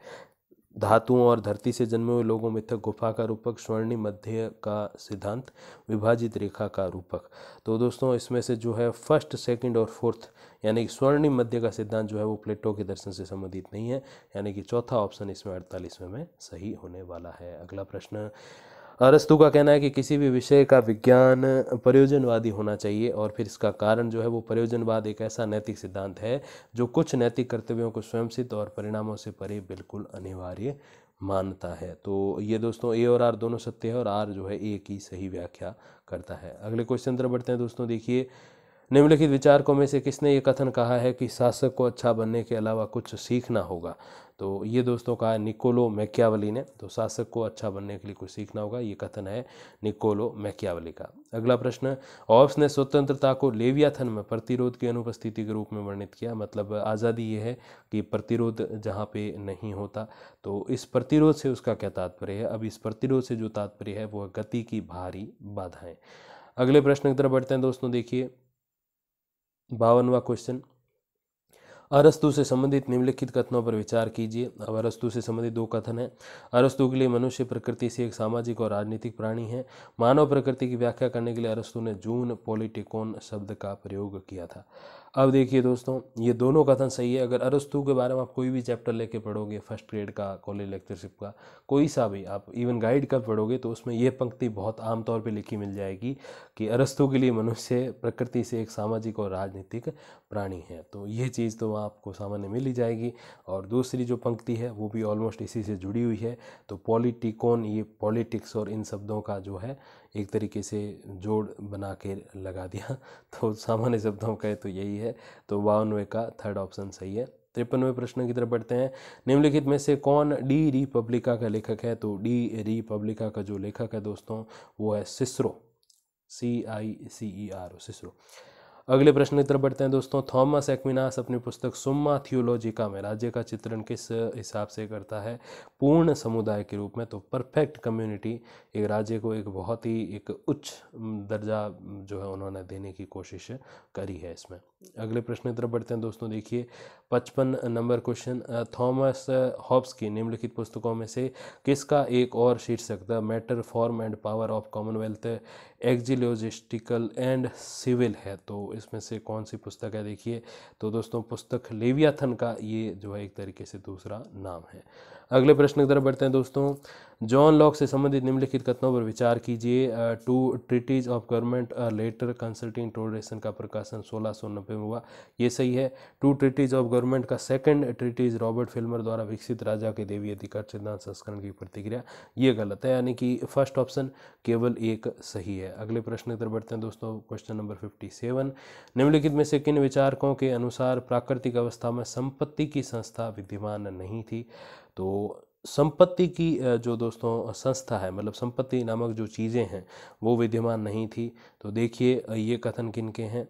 धातुओं और धरती से जन्मे हुए लोगों में था गुफा का रूपक स्वर्णी मध्य का सिद्धांत विभाजित रेखा का रूपक तो दोस्तों इसमें से जो है फर्स्ट सेकंड और फोर्थ यानी कि स्वर्णी मध्य का सिद्धांत जो है वो प्लेटो के दर्शन से संबंधित नहीं है यानी कि चौथा ऑप्शन इसमें अड़तालीसवें में सही होने वाला है अगला प्रश्न अरस्तु का कहना है कि किसी भी विषय का विज्ञान प्रयोजनवादी होना चाहिए और फिर इसका कारण जो है वो प्रयोजनवाद एक ऐसा नैतिक सिद्धांत है जो कुछ नैतिक कर्तव्यों को सिद्ध और परिणामों से परे बिल्कुल अनिवार्य मानता है तो ये दोस्तों ए और आर दोनों सत्य है और आर जो है ए की सही व्याख्या करता है अगले क्वेश्चन तरफ बढ़ते हैं दोस्तों देखिए निम्नलिखित विचारकों में से किसने ये कथन कहा है कि शासक को अच्छा बनने के अलावा कुछ सीखना होगा तो ये दोस्तों कहा निकोलो मैक्यावली ने तो शासक को अच्छा बनने के लिए कुछ सीखना होगा ये कथन है निकोलो मैक्यावली का अगला प्रश्न ऑब्स ने स्वतंत्रता को लेवियाथन में प्रतिरोध की अनुपस्थिति के रूप में वर्णित किया मतलब आज़ादी ये है कि प्रतिरोध जहाँ पे नहीं होता तो इस प्रतिरोध से उसका क्या तात्पर्य है अब इस प्रतिरोध से जो तात्पर्य है वह गति की भारी बाधाएं अगले प्रश्न की तरफ बढ़ते हैं दोस्तों देखिए बावनवा क्वेश्चन अरस्तु से संबंधित निम्नलिखित कथनों पर विचार कीजिए अब अरस्तु से संबंधित दो कथन है अरस्तु के लिए मनुष्य प्रकृति से एक सामाजिक और राजनीतिक प्राणी है मानव प्रकृति की व्याख्या करने के लिए अरस्तु ने जून पॉलिटिकोन शब्द का प्रयोग किया था अब देखिए दोस्तों ये दोनों कथन सही है अगर अरस्तु के बारे में आप कोई भी चैप्टर लेके पढ़ोगे फर्स्ट ग्रेड का कॉलेज लेक्चरशिप का कोई सा भी आप इवन गाइड का पढ़ोगे तो उसमें यह पंक्ति बहुत आम तौर पे लिखी मिल जाएगी कि अरस्तु के लिए मनुष्य प्रकृति से एक सामाजिक और राजनीतिक प्राणी है तो ये चीज़ तो आपको सामान्य मिल ही जाएगी और दूसरी जो पंक्ति है वो भी ऑलमोस्ट इसी से जुड़ी हुई है तो पॉलिटिकोन ये पॉलिटिक्स और इन शब्दों का जो है एक तरीके से जोड़ बना के लगा दिया तो सामान्य शब्दों का तो यही है तो बावनवे का थर्ड ऑप्शन सही है तिरपनवे प्रश्न की तरफ बढ़ते हैं निम्नलिखित में से कौन डी रिपब्लिका का लेखक है तो डी रिपब्लिका का जो लेखक है दोस्तों वो है Cicero C I C E R O Cicero अगले प्रश्न की तरफ बढ़ते हैं दोस्तों थॉमस एक्विनास अपनी पुस्तक सुम्मा का में राज्य का चित्रण किस हिसाब से करता है पूर्ण समुदाय के रूप में तो परफेक्ट कम्युनिटी एक राज्य को एक बहुत ही एक उच्च दर्जा जो है उन्होंने देने की कोशिश करी है इसमें अगले प्रश्न की तरफ बढ़ते हैं दोस्तों देखिए पचपन नंबर क्वेश्चन थॉमस हॉब्स की निम्नलिखित पुस्तकों में से किसका एक और शीर्षक the matter form and power of commonwealth ecclesiastical and civil है तो इसमें से कौन सी पुस्तक है देखिए तो दोस्तों पुस्तक लेवियाथन का ये जो है एक तरीके से दूसरा नाम है अगले प्रश्न की तरफ बढ़ते हैं दोस्तों जॉन लॉक से संबंधित निम्नलिखित कथनों पर विचार कीजिए two treatises of government letter concerning toleration का प्रकाशन सोलह सौ नब्बे में हुआ ये सही है टू ट्रिटीज ऑफ गवर्नमेंट का सेकंड ट्रिटीज रॉबर्ट फिल्मर द्वारा विकसित राजा के देवी अधिकार सिद्धांत संस्करण की प्रतिक्रिया ये गलत है यानी कि फर्स्ट ऑप्शन केवल एक सही है अगले प्रश्न की तरफ बढ़ते हैं दोस्तों क्वेश्चन नंबर फिफ्टी सेवन निम्नलिखित में से किन विचारकों के अनुसार प्राकृतिक अवस्था में संपत्ति की संस्था विद्यमान नहीं थी तो संपत्ति की जो दोस्तों संस्था है मतलब संपत्ति नामक जो चीज़ें हैं वो विद्यमान नहीं थी तो देखिए ये कथन किन के हैं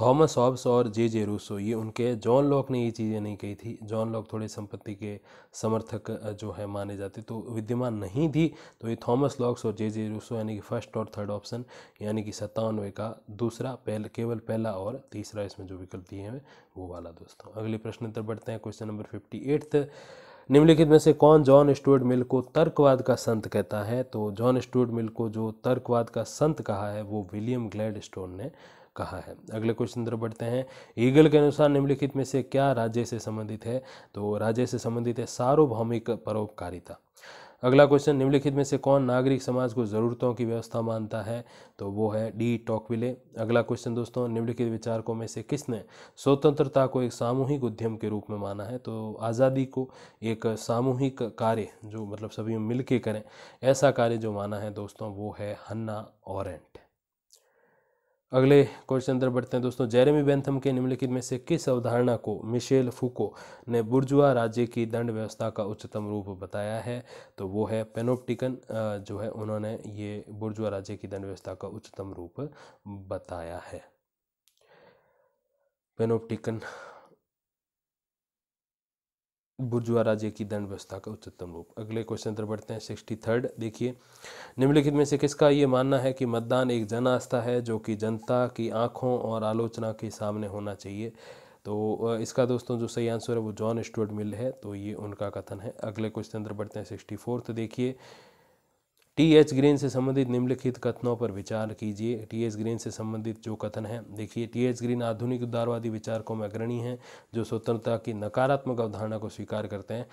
थॉमस हॉब्स और जे जे रूसो ये उनके जॉन लॉक ने ये चीज़ें नहीं कही थी जॉन लॉक थोड़े संपत्ति के समर्थक जो है माने जाते तो विद्यमान नहीं थी तो ये थॉमस लॉक्स और जे जे रूसो यानी कि फर्स्ट और थर्ड ऑप्शन यानी कि सत्तानवे का दूसरा पहले केवल पहला और तीसरा इसमें जो विकल्प दिए हैं वो वाला दोस्तों अगले प्रश्न तरफ बढ़ते हैं क्वेश्चन नंबर फिफ्टी एट्थ निम्नलिखित में से कौन जॉन स्टूअर्ट मिल को तर्कवाद का संत कहता है तो जॉन स्टूअर्ट मिल को जो तर्कवाद का संत कहा है वो विलियम ग्लैड ने कहा है अगले क्वेश्चन तरफ बढ़ते हैं ईगल के अनुसार निम्नलिखित में से क्या राज्य से संबंधित है तो राज्य से संबंधित है सार्वभौमिक परोपकारिता अगला क्वेश्चन निम्नलिखित में से कौन नागरिक समाज को ज़रूरतों की व्यवस्था मानता है तो वो है डी टॉकविले अगला क्वेश्चन दोस्तों निम्नलिखित विचारकों में से किसने स्वतंत्रता को एक सामूहिक उद्यम के रूप में माना है तो आज़ादी को एक सामूहिक कार्य जो मतलब सभी मिल के करें ऐसा कार्य जो माना है दोस्तों वो है हन्ना ऑरेंट अगले क्वेश्चन अंदर बढ़ते हैं दोस्तों जेरेमी बेंथम के निम्नलिखित में से किस अवधारणा को मिशेल फूको ने बुर्जुआ राज्य की दंड व्यवस्था का उच्चतम रूप बताया है तो वो है पेनोप्टिकन जो है उन्होंने ये बुर्जुआ राज्य की दंड व्यवस्था का उच्चतम रूप बताया है पेनोप्टिकन बुर्जुआ राज्य की दंड व्यवस्था का उच्चतम रूप अगले क्वेश्चन पर बढ़ते हैं सिक्सटी थर्ड देखिए निम्नलिखित में से किसका ये मानना है कि मतदान एक जन आस्था है जो कि जनता की आंखों और आलोचना के सामने होना चाहिए तो इसका दोस्तों जो सही आंसर है वो जॉन स्टुअर्ट मिल है तो ये उनका कथन है अगले क्वेश्चन पर बढ़ते हैं सिक्सटी फोर्थ देखिए टी एच ग्रीन से संबंधित निम्नलिखित कथनों पर विचार कीजिए टी एच ग्रीन से संबंधित जो कथन है देखिए टी एच ग्रीन आधुनिक उदारवादी विचारकों में अग्रणी हैं जो स्वतंत्रता की नकारात्मक अवधारणा को स्वीकार करते हैं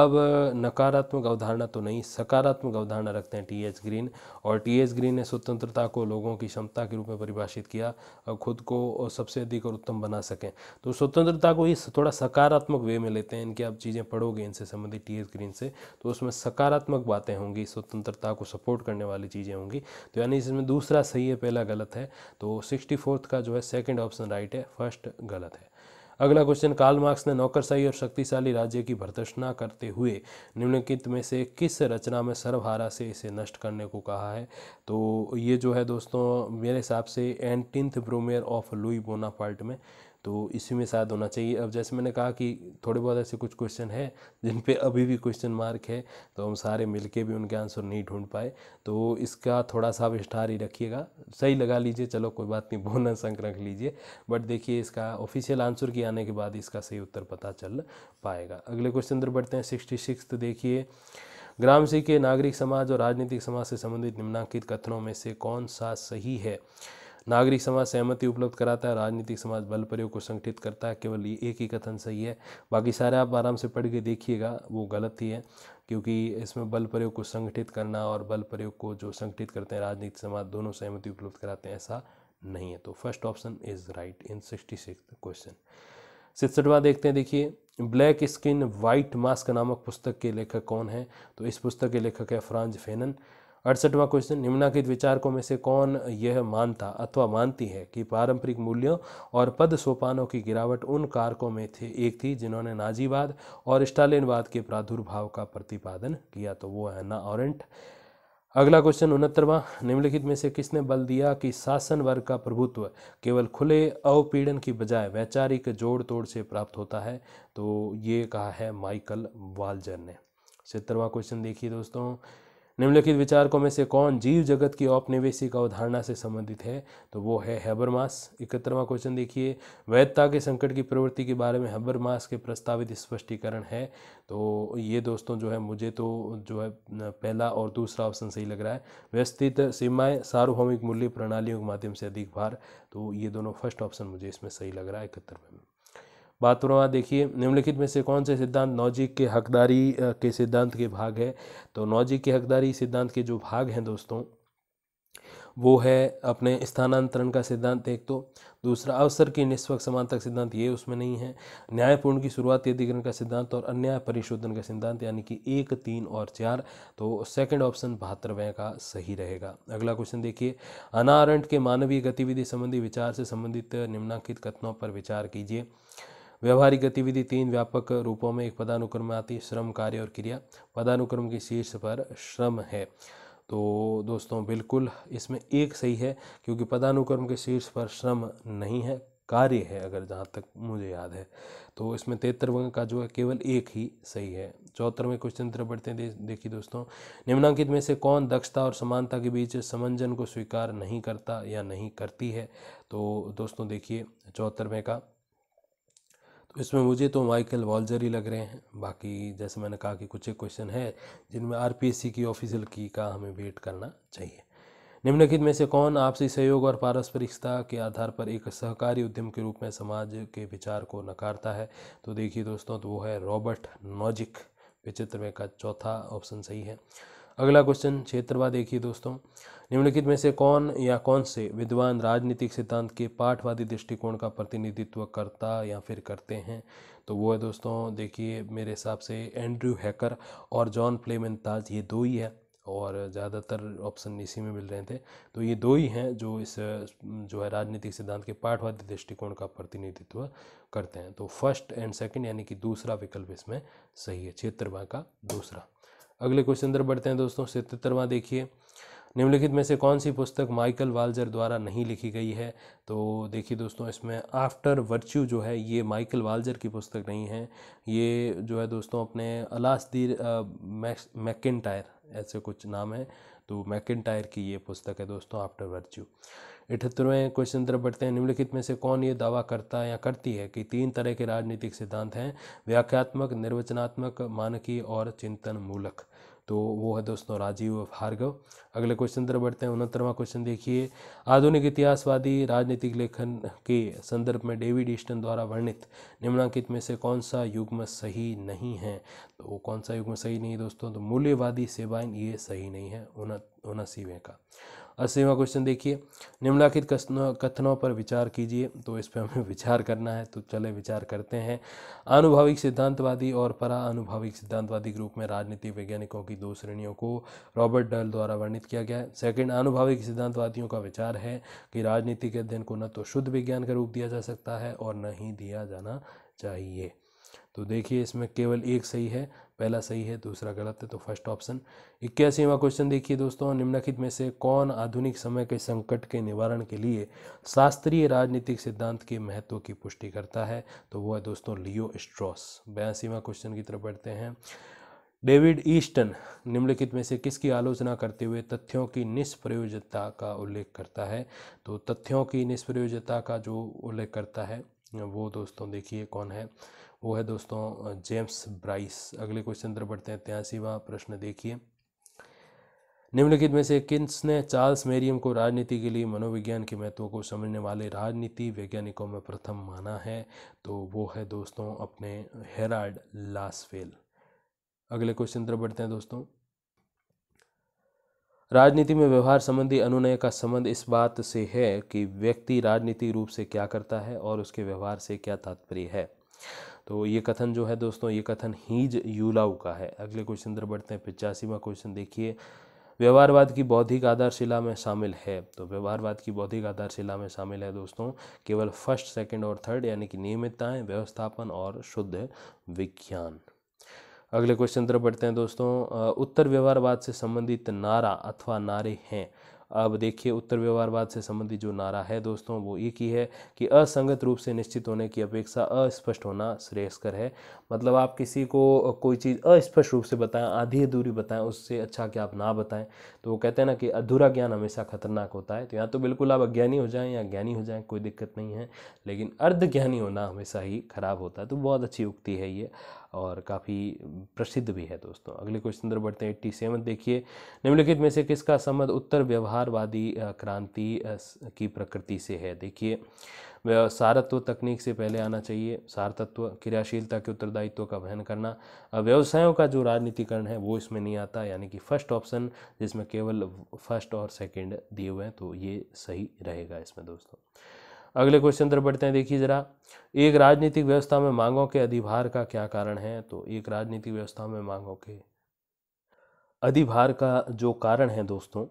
अब नकारात्मक अवधारणा तो नहीं सकारात्मक अवधारणा रखते हैं टी एच ग्रीन और टी एच ग्रीन ने स्वतंत्रता को लोगों की क्षमता के रूप में परिभाषित किया और खुद को सबसे अधिक और उत्तम बना सकें तो स्वतंत्रता को ही थोड़ा सकारात्मक वे में लेते हैं इनकी आप चीज़ें पढ़ोगे इनसे संबंधित टी एच ग्रीन से तो उसमें सकारात्मक बातें होंगी स्वतंत्रता आपको सपोर्ट करने वाली चीज़ें होंगी तो यानी इसमें दूसरा सही है पहला गलत है तो सिक्सटी फोर्थ का जो है सेकेंड ऑप्शन राइट है फर्स्ट गलत है अगला क्वेश्चन काल मार्क्स ने नौकरशाही और शक्तिशाली राज्य की भर्तना करते हुए निम्नलिखित में से किस रचना में सर्वहारा से इसे नष्ट करने को कहा है तो ये जो है दोस्तों मेरे हिसाब से eighteenth Brumaire of Louis Bonaparte में तो इसी में शायद होना चाहिए अब जैसे मैंने कहा कि थोड़े बहुत ऐसे कुछ क्वेश्चन है जिन पे अभी भी क्वेश्चन मार्क है तो हम सारे मिलके भी उनके आंसर नहीं ढूंढ पाए तो इसका थोड़ा सा विस्तार ही रखिएगा सही लगा लीजिए चलो कोई बात नहीं बोनस अंक रख लीजिए बट देखिए इसका ऑफिशियल आंसर की आने के बाद इसका सही उत्तर पता चल पाएगा अगले क्वेश्चन अंदर बढ़ते हैं सिक्सटी सिक्स देखिए ग्राम सी के नागरिक समाज और राजनीतिक समाज से संबंधित निम्नांकित कथनों में से कौन सा सही है नागरिक समाज सहमति उपलब्ध कराता है राजनीतिक समाज बल प्रयोग को संगठित करता है केवल ये एक ही कथन सही है बाकी सारे आप आराम से पढ़ के देखिएगा वो गलत ही है क्योंकि इसमें बल प्रयोग को संगठित करना और बल प्रयोग को जो संगठित करते हैं राजनीतिक समाज दोनों सहमति उपलब्ध कराते हैं ऐसा नहीं है तो first option is right in sixty six question सिक्सठवा देखते हैं देखिए ब्लैक स्किन वाइट मास्क नामक पुस्तक के लेखक कौन है तो इस पुस्तक के लेखक है फ्रांज फेनन अड़सठवा क्वेश्चन निम्नाकित विचारकों में से कौन यह मानता अथवा मानती है कि पारंपरिक मूल्यों और पद सोपानों की गिरावट उन कारकों में थे एक थी जिन्होंने नाजीवाद और स्टालिनवाद के प्रादुर्भाव का प्रतिपादन किया तो वो है ना ऑरेंट अगला क्वेश्चन उनहत्तरवा निम्नलिखित में से किसने बल दिया कि शासन वर्ग का प्रभुत्व केवल खुले अवपीड़न की बजाय वैचारिक जोड़ तोड़ से प्राप्त होता है तो ये कहा है माइकल वालजर ने सत्तरवा क्वेश्चन देखिए दोस्तों निम्नलिखित विचारकों में से कौन जीव जगत की औपनिवेशिक अवधारणा से संबंधित है तो वो है हैबरमास इकहत्तरवा क्वेश्चन देखिए वैधता के संकट की प्रवृत्ति के बारे में हैबरमास के प्रस्तावित स्पष्टीकरण है तो ये दोस्तों जो है मुझे तो जो है पहला और दूसरा ऑप्शन सही लग रहा है व्यवस्थित सीमाएँ सार्वभौमिक मूल्य प्रणालियों के माध्यम से अधिक भार तो ये दोनों फर्स्ट ऑप्शन मुझे इसमें सही लग रहा है इकहत्तरवें में बहत्तरवा देखिए निम्नलिखित में से कौन से सिद्धांत नौजिक के हकदारी के सिद्धांत के भाग है तो नौजिक के हकदारी सिद्धांत के जो भाग हैं दोस्तों वो है अपने स्थानांतरण का सिद्धांत एक तो दूसरा अवसर की निष्पक्ष समानता सिद्धांत ये उसमें नहीं है न्यायपूर्ण की शुरुआत यदिकरण का सिद्धांत और अन्याय परिशोधन का सिद्धांत यानी कि एक तीन और चार तो सेकंड ऑप्शन बहत्तरवें का सही रहेगा अगला क्वेश्चन देखिए अनारंट के मानवीय गतिविधि संबंधी विचार से संबंधित निम्नांकित कथनों पर विचार कीजिए व्यवहारिक गतिविधि तीन व्यापक रूपों में एक पदानुक्रम आती श्रम कार्य और क्रिया पदानुक्रम के शीर्ष पर श्रम है तो दोस्तों बिल्कुल इसमें एक सही है क्योंकि पदानुक्रम के शीर्ष पर श्रम नहीं है कार्य है अगर जहाँ तक मुझे याद है तो इसमें तेहत्तरवें का जो है केवल एक ही सही है चौहत्तरवें क्वेश्चन तरफ बढ़ते हैं दे, देखिए दोस्तों निम्नांकित में से कौन दक्षता और समानता के बीच समंजन को स्वीकार नहीं करता या नहीं करती है तो दोस्तों देखिए चौहत्तरवें का इसमें मुझे तो माइकल वॉल्जर ही लग रहे हैं बाकी जैसे मैंने कहा कि कुछ एक क्वेश्चन है जिनमें आर की ऑफिशियल की का हमें वेट करना चाहिए निम्नलिखित में से कौन आपसी सहयोग और पारस्परिकता के आधार पर एक सहकारी उद्यम के रूप में समाज के विचार को नकारता है तो देखिए दोस्तों तो वो है रॉबर्ट नॉजिक विचित्र में का चौथा ऑप्शन सही है अगला क्वेश्चन क्षेत्रवाद देखिए दोस्तों निम्नलिखित में से कौन या कौन से विद्वान राजनीतिक सिद्धांत के पाठवादी दृष्टिकोण का प्रतिनिधित्व करता या फिर करते हैं तो वो है दोस्तों देखिए मेरे हिसाब से एंड्रयू हैकर और जॉन प्लेमन ताज ये दो ही है और ज़्यादातर ऑप्शन इसी में मिल रहे थे तो ये दो ही हैं जो इस जो है राजनीतिक सिद्धांत के पाठवादी दृष्टिकोण का प्रतिनिधित्व करते हैं तो फर्स्ट एंड सेकंड यानी कि दूसरा विकल्प इसमें सही है क्षेत्रवा का दूसरा अगले क्वेश्चन अंदर बढ़ते हैं दोस्तों सतरवा देखिए निम्नलिखित में से कौन सी पुस्तक माइकल वाल्जर द्वारा नहीं लिखी गई है तो देखिए दोस्तों इसमें आफ्टर वर्च्यू जो है ये माइकल वाल्जर की पुस्तक नहीं है ये जो है दोस्तों अपने अलास्दीर मैकिन टायर ऐसे कुछ नाम है तो मैकिन टायर की ये पुस्तक है दोस्तों आफ्टर वर्च्यू अठहत्तरवें क्वेश्चन तरफ बढ़ते हैं निम्नलिखित में से कौन ये दावा करता है या करती है कि तीन तरह के राजनीतिक सिद्धांत हैं व्याख्यात्मक निर्वचनात्मक मानकी और चिंतन मूलक तो वो है दोस्तों राजीव भार्गव अगले क्वेश्चन तरफ बढ़ते हैं उनहत्तरवा क्वेश्चन देखिए आधुनिक इतिहासवादी राजनीतिक लेखन के संदर्भ में डेविड ईस्टन द्वारा वर्णित निम्नांकित में से कौन सा युग्म सही नहीं है तो कौन सा युग्म सही नहीं है दोस्तों तो मूल्यवादी सेवाएं ये सही नहीं है उनसीवें का अस्सीवा क्वेश्चन देखिए निम्नलिखित कथनों पर विचार कीजिए तो इस पर हमें विचार करना है तो चले विचार करते हैं आनुभाविक सिद्धांतवादी और परा आनुभाविक सिद्धांतवादी ग्रुप में राजनीति वैज्ञानिकों की दो श्रेणियों को रॉबर्ट डल द्वारा वर्णित किया गया है सेकेंड आनुभाविक सिद्धांतवादियों का विचार है कि राजनीति के अध्ययन को न तो शुद्ध विज्ञान का रूप दिया जा सकता है और न ही दिया जाना चाहिए तो देखिए इसमें केवल एक सही है पहला सही है दूसरा गलत है तो फर्स्ट ऑप्शन इक्यासीवा क्वेश्चन देखिए दोस्तों निम्नलिखित में से कौन आधुनिक समय के संकट के निवारण के लिए शास्त्रीय राजनीतिक सिद्धांत के महत्व की पुष्टि करता है तो वो है दोस्तों लियो स्ट्रॉस बयासीवा क्वेश्चन की तरफ बढ़ते हैं डेविड ईस्टन निम्नलिखित में से किसकी आलोचना करते हुए तथ्यों की निष्प्रयोजता का उल्लेख करता है तो तथ्यों की निष्प्रयोजता का जो उल्लेख करता है वो दोस्तों देखिए कौन है वो है दोस्तों जेम्स ब्राइस अगले क्वेश्चन तरफ बढ़ते हैं तियासीवा प्रश्न देखिए निम्नलिखित में से किसने चार्ल्स मेरियम को राजनीति के लिए मनोविज्ञान के महत्व को समझने वाले राजनीति वैज्ञानिकों में प्रथम माना है तो वो है दोस्तों अपने हेराल्ड लासफेल अगले क्वेश्चन तरफ बढ़ते हैं दोस्तों राजनीति में व्यवहार संबंधी अनुनय का संबंध इस बात से है कि व्यक्ति राजनीति रूप से क्या करता है और उसके व्यवहार से क्या तात्पर्य है तो ये कथन जो है दोस्तों ये कथन हीज यूलाऊ का है अगले क्वेश्चन तरफ बढ़ते हैं पिचासीवा क्वेश्चन देखिए व्यवहारवाद की बौद्धिक आधारशिला में शामिल है तो व्यवहारवाद की बौद्धिक आधारशिला में शामिल है दोस्तों केवल फर्स्ट सेकंड और थर्ड यानी कि नियमितताएं व्यवस्थापन और शुद्ध विज्ञान अगले क्वेश्चन तरफ बढ़ते हैं दोस्तों उत्तर व्यवहारवाद से संबंधित नारा अथवा नारे हैं अब देखिए उत्तर व्यवहारवाद से संबंधित जो नारा है दोस्तों वो एक ही है कि असंगत रूप से निश्चित होने की अपेक्षा अस्पष्ट होना श्रेयस्कर है मतलब आप किसी को कोई चीज़ अस्पष्ट रूप से बताएं आधी अधूरी बताएं उससे अच्छा कि आप ना बताएं तो वो कहते हैं ना कि अधूरा ज्ञान हमेशा खतरनाक होता है तो या तो बिल्कुल आप अज्ञानी हो जाएँ या ज्ञानी हो जाएँ कोई दिक्कत नहीं है लेकिन अर्ध ज्ञानी होना हमेशा ही खराब होता है तो बहुत अच्छी उक्ति है ये और काफ़ी प्रसिद्ध भी है दोस्तों अगले क्वेश्चन अंदर बढ़ते हैं एट्टी सेवन देखिए निम्नलिखित में से किसका संबंध उत्तर व्यवहारवादी क्रांति की प्रकृति से है देखिए सारत्व तकनीक से पहले आना चाहिए सारतत्व क्रियाशीलता के उत्तरदायित्व का वहन करना व्यवसायों का जो राजनीतिकरण है वो इसमें नहीं आता यानी कि फर्स्ट ऑप्शन जिसमें केवल फर्स्ट और सेकंड दिए हुए हैं तो ये सही रहेगा इसमें दोस्तों अगले क्वेश्चन तरफ बढ़ते हैं देखिए जरा एक राजनीतिक व्यवस्था में मांगों के अधिभार का क्या कारण है तो एक राजनीतिक व्यवस्था में मांगों के अधिभार का जो कारण है दोस्तों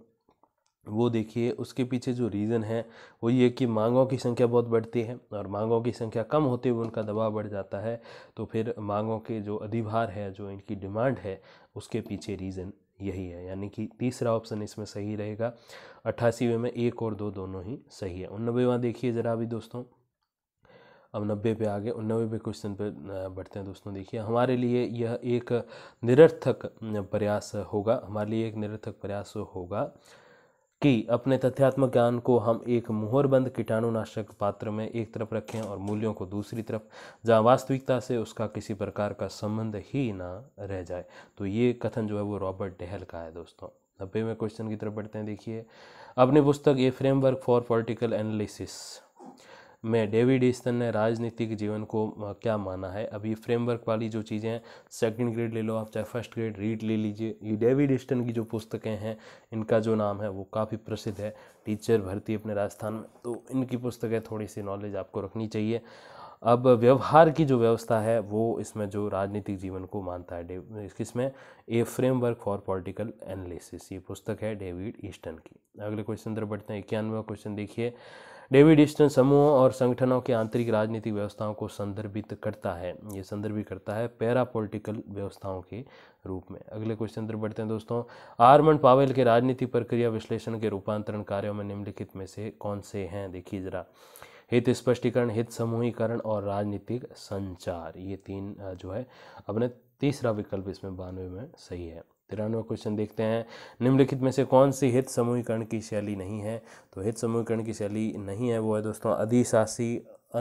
वो देखिए उसके पीछे जो रीज़न है वो ये कि मांगों की संख्या बहुत बढ़ती है और मांगों की संख्या कम होते हुए उनका दबाव बढ़ जाता है तो फिर मांगों के जो अधिभार है जो इनकी डिमांड है उसके पीछे रीज़न यही है यानी कि तीसरा ऑप्शन इसमें सही रहेगा अट्ठासीवें में एक और दो दोनों ही सही है वहाँ देखिए ज़रा अभी दोस्तों अब नब्बे पे आगे उन्नवे पे क्वेश्चन पे बढ़ते हैं दोस्तों देखिए हमारे लिए यह एक निरर्थक प्रयास होगा हमारे लिए एक निरर्थक प्रयास होगा कि अपने तथ्यात्मक ज्ञान को हम एक मुहरबंद कीटाणुनाशक पात्र में एक तरफ रखें और मूल्यों को दूसरी तरफ जहाँ वास्तविकता से उसका किसी प्रकार का संबंध ही ना रह जाए तो ये कथन जो है वो रॉबर्ट डेहल का है दोस्तों नब्बे में क्वेश्चन की तरफ बढ़ते हैं देखिए अपनी पुस्तक a framework for political analysis में डेविड ईस्टन ने राजनीतिक जीवन को क्या माना है अभी फ्रेमवर्क वाली जो चीज़ें हैं सेकेंड ग्रेड ले लो आप चाहे फर्स्ट ग्रेड रीड ले लीजिए ये डेविड ईस्टन की जो पुस्तकें हैं इनका जो नाम है वो काफ़ी प्रसिद्ध है टीचर भर्ती अपने राजस्थान में तो इनकी पुस्तकें थोड़ी सी नॉलेज आपको रखनी चाहिए अब व्यवहार की जो व्यवस्था है वो इसमें जो राजनीतिक जीवन को मानता है इसमें a framework for political analysis ये पुस्तक है डेविड ईस्टन की अगले क्वेश्चन तरफ बढ़ते हैं इक्यानवे क्वेश्चन देखिए डेविड ईस्टन समूहों और संगठनों की आंतरिक राजनीतिक व्यवस्थाओं को संदर्भित करता है ये संदर्भित करता है पैरा पोलिटिकल व्यवस्थाओं के रूप में अगले क्वेश्चन तरफ बढ़ते हैं दोस्तों आर्मन पावेल के राजनीतिक प्रक्रिया विश्लेषण के रूपांतरण कार्यों में निम्नलिखित में से कौन से हैं देखिए ज़रा हित स्पष्टीकरण हित समूहीकरण और राजनीतिक संचार ये तीन जो है अपने तीसरा विकल्प इसमें बानवे में सही है तिरानवे क्वेश्चन देखते हैं निम्नलिखित में से कौन सी हित समूहीकरण की शैली नहीं है तो हित समूहीकरण की शैली नहीं है वो है दोस्तों अधिशासी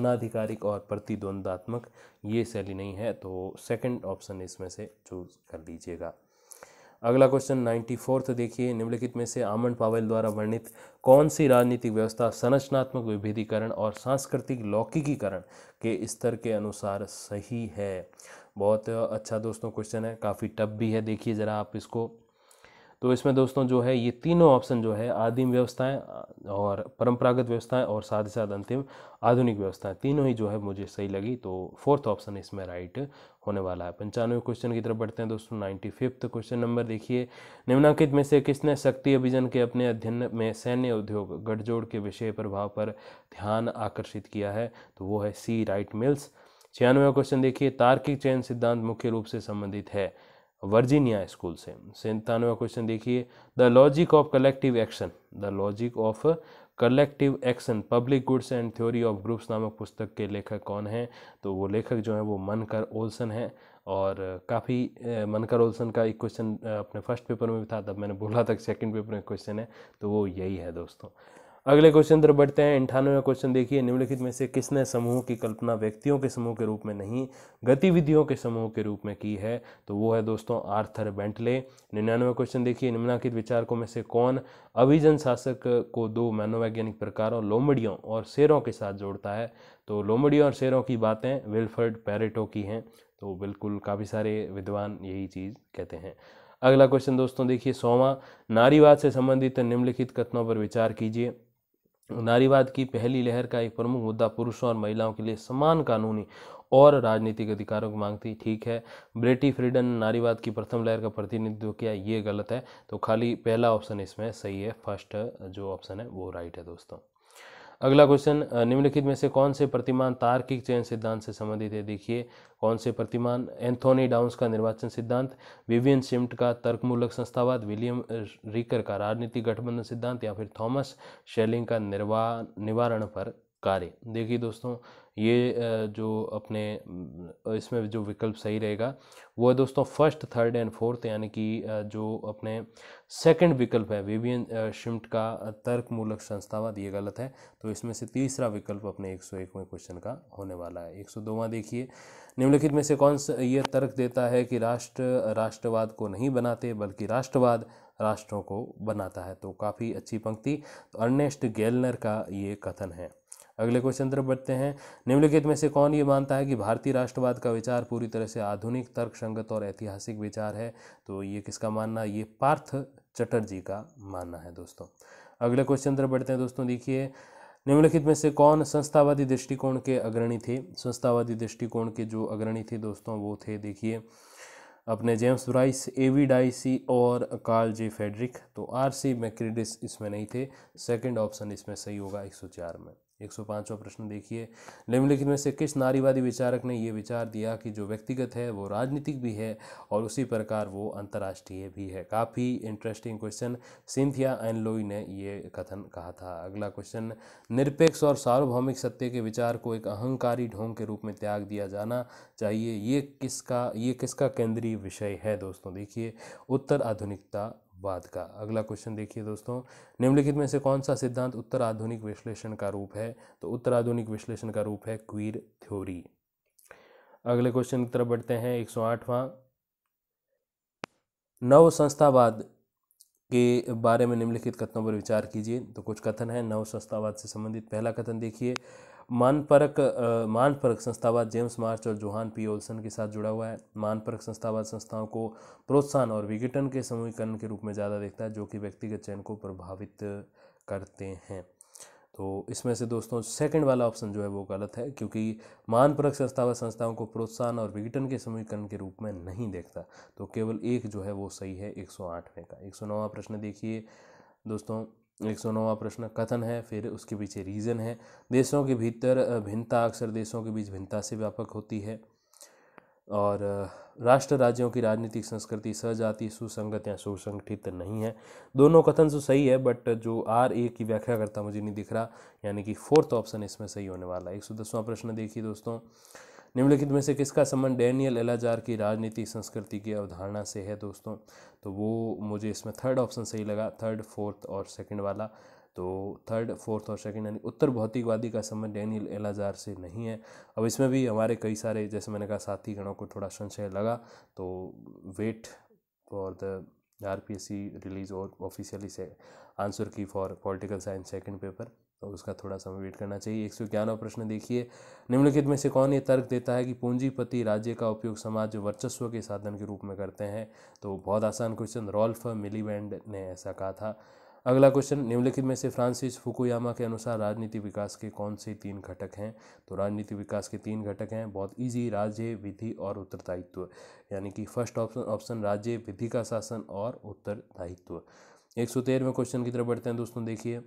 अनाधिकारिक और प्रतिद्वंदात्मक ये शैली नहीं है तो सेकंड ऑप्शन इसमें से चूज कर लीजिएगा अगला क्वेश्चन नाइन्टी फोर्थ देखिए निम्नलिखित में से आमन पावेल द्वारा वर्णित कौन सी राजनीतिक व्यवस्था संरचनात्मक विभेदीकरण और सांस्कृतिक लौकिकीकरण के स्तर के अनुसार सही है बहुत अच्छा दोस्तों क्वेश्चन है काफ़ी टफ भी है देखिए ज़रा आप इसको तो इसमें दोस्तों जो है ये तीनों ऑप्शन जो है आदिम व्यवस्थाएं और परंपरागत व्यवस्थाएं और साथ ही साथ अंतिम आधुनिक व्यवस्थाएं तीनों ही जो है मुझे सही लगी तो फोर्थ ऑप्शन इसमें राइट होने वाला है पंचानवे क्वेश्चन की तरफ बढ़ते हैं दोस्तों नाइन्टी फिफ्थ क्वेश्चन नंबर देखिए निम्नांकित में से किसने शक्ति अभिजन के अपने अध्ययन में सैन्य उद्योग गठजोड़ के विषय प्रभाव पर ध्यान आकर्षित किया है तो वो है सी राइट मिल्स छियानवे क्वेश्चन देखिए तार्किक चयन सिद्धांत मुख्य रूप से संबंधित है वर्जीनिया स्कूल से सैंतानवे क्वेश्चन देखिए the logic of collective action the logic of collective action public goods and theory of groups नामक पुस्तक के लेखक कौन हैं तो वो लेखक जो है वो मनकर ओल्सन है और काफ़ी मनकर ओल्सन का एक क्वेश्चन अपने फर्स्ट पेपर में भी था तब मैंने बोला था सेकंड पेपर में क्वेश्चन है तो वो यही है दोस्तों अगले क्वेश्चन तरफ बढ़ते हैं अंठानवे क्वेश्चन देखिए निम्नलिखित में से किसने समूह की कल्पना व्यक्तियों के समूह के रूप में नहीं गतिविधियों के समूह के रूप में की है तो वो है दोस्तों आर्थर बेंटले निन्यानवे क्वेश्चन देखिए निम्नलिखित विचारकों में से कौन अभिजन शासक को दो मनोवैज्ञानिक प्रकारों लोमड़ियों और शेरों के साथ जोड़ता है तो लोमड़ियों और शेरों की बातें विल्फर्ड पैरेटो की हैं तो बिल्कुल काफ़ी सारे विद्वान यही चीज़ कहते हैं अगला क्वेश्चन दोस्तों देखिए सोवा नारीवाद से संबंधित निम्नलिखित कथनों पर विचार कीजिए नारीवाद की पहली लहर का एक प्रमुख मुद्दा पुरुषों और महिलाओं के लिए समान कानूनी और राजनीतिक अधिकारों की मांग थी ठीक है ब्रेटी फ्रीडन ने नारीवाद की प्रथम लहर का प्रतिनिधित्व किया ये गलत है तो खाली पहला ऑप्शन इसमें सही है फर्स्ट जो ऑप्शन है वो राइट है दोस्तों अगला क्वेश्चन निम्नलिखित में से कौन से प्रतिमान तार्किक चयन सिद्धांत से संबंधित है देखिए कौन से प्रतिमान एंथोनी डाउंस का निर्वाचन सिद्धांत विवियन सिम्ट का तर्कमूलक संस्थावाद विलियम रीकर का राजनीतिक गठबंधन सिद्धांत या फिर थॉमस शेलिंग का निर्वा निवारण पर कार्य देखिए दोस्तों ये जो अपने इसमें जो विकल्प सही रहेगा वो है दोस्तों फर्स्ट थर्ड एंड फोर्थ यानी कि जो अपने सेकंड विकल्प है विवियन शिम्ट का तर्कमूलक संस्थावाद ये गलत है तो इसमें से तीसरा विकल्प अपने सौ एकवें क्वेश्चन का होने वाला है 102वां देखिए निम्नलिखित में से कौन सा ये तर्क देता है कि राष्ट्र राष्ट्रवाद को नहीं बनाते बल्कि राष्ट्रवाद राष्ट्रों को बनाता है तो काफ़ी अच्छी पंक्ति तो अर्नेस्ट गेलनर का ये कथन है अगले क्वेश्चन तरफ बढ़ते हैं निम्नलिखित में से कौन ये मानता है कि भारतीय राष्ट्रवाद का विचार पूरी तरह से आधुनिक तर्क संगत और ऐतिहासिक विचार है तो ये किसका मानना ये पार्थ चटर्जी का मानना है दोस्तों अगले क्वेश्चन तरफ बढ़ते हैं दोस्तों देखिए निम्नलिखित में से कौन संस्थावादी दृष्टिकोण के अग्रणी थे संस्थावादी दृष्टिकोण के जो अग्रणी थे दोस्तों वो थे देखिए अपने जेम्स ब्राइस एवी डाइसी और कार्ल जे फेडरिक तो आर सी मैक्रिडिस इसमें नहीं थे सेकंड ऑप्शन इसमें सही होगा 104 में एक सौ प्रश्न देखिए निम्नलिखित में से किस नारीवादी विचारक ने ये विचार दिया कि जो व्यक्तिगत है वो राजनीतिक भी है और उसी प्रकार वो अंतर्राष्ट्रीय भी है काफ़ी इंटरेस्टिंग क्वेश्चन सिंथिया एनलोई ने ये कथन कहा था अगला क्वेश्चन निरपेक्ष और सार्वभौमिक सत्य के विचार को एक अहंकारी ढोंग के रूप में त्याग दिया जाना चाहिए ये किसका ये किसका केंद्रीय विषय है दोस्तों देखिए उत्तर आधुनिकता वाद का अगला क्वेश्चन देखिए दोस्तों निम्नलिखित में से कौन सा सिद्धांत उत्तर आधुनिक विश्लेषण का रूप है तो उत्तर आधुनिक विश्लेषण का रूप है क्वीर थ्योरी अगले क्वेश्चन की तरफ बढ़ते हैं एक सौ आठवां नव संस्थावाद के बारे में निम्नलिखित कथनों पर विचार कीजिए तो कुछ कथन है नव संस्थावाद से संबंधित पहला कथन देखिए मानपरक मानपरक संस्थावाद जेम्स मार्च और जोहान पी ओल्सन के साथ जुड़ा हुआ है मानपरक संस्थावाद संस्थाओं को प्रोत्साहन और विघटन के समूहीकरण के रूप में ज़्यादा देखता है जो कि व्यक्तिगत चयन को प्रभावित करते हैं तो इसमें से दोस्तों सेकंड वाला ऑप्शन जो है वो गलत है क्योंकि मानपरक संस्थावाद संस्थाओं को प्रोत्साहन और विघटन के समीकरण के रूप में नहीं देखता तो केवल एक जो है वो सही है एक आठवें का 109वां प्रश्न देखिए दोस्तों एक सौ नौवा प्रश्न कथन है फिर उसके पीछे रीज़न है देशों के भीतर भिन्नता अक्सर देशों के बीच भिन्नता से व्यापक होती है और राष्ट्र राज्यों की राजनीतिक संस्कृति सजाति सुसंगत या सुसंगठित नहीं है दोनों कथन तो सही है बट जो आर ए की व्याख्या करता मुझे नहीं दिख रहा यानी कि फोर्थ ऑप्शन इसमें सही होने वाला है एक सौ दसवां प्रश्न देखिए दोस्तों निम्नलिखित में से किसका संबंध डैनियल एलाजार की राजनीति संस्कृति की अवधारणा से है दोस्तों तो वो मुझे इसमें थर्ड ऑप्शन सही लगा थर्ड फोर्थ और सेकंड वाला तो थर्ड फोर्थ और सेकंड यानी उत्तर भौतिकवादी का संबंध डैनियल एलाजार से नहीं है अब इसमें भी हमारे कई सारे जैसे मैंने कहा साथी गणों को थोड़ा संशय लगा तो wait for the R P S C release और ऑफिशियली से answer key for political science second paper तो उसका थोड़ा सा वेट करना चाहिए एक सौ ग्यारहवा प्रश्न देखिए निम्नलिखित में से कौन ये तर्क देता है कि पूंजीपति राज्य का उपयोग समाज वर्चस्व के साधन के रूप में करते हैं तो बहुत आसान क्वेश्चन रॉल्फ मिलीबैंड ने ऐसा कहा था अगला क्वेश्चन निम्नलिखित में से फ्रांसिस फुकुयामा के अनुसार राजनीति विकास के कौन से तीन घटक हैं तो राजनीति विकास के तीन घटक हैं बहुत इजी राज्य विधि और उत्तरदायित्व यानी कि फर्स्ट ऑप्शन ऑप्शन राज्य विधि का शासन और उत्तरदायित्व एक सौ तेरहवें क्वेश्चन की तरफ बढ़ते हैं दोस्तों देखिए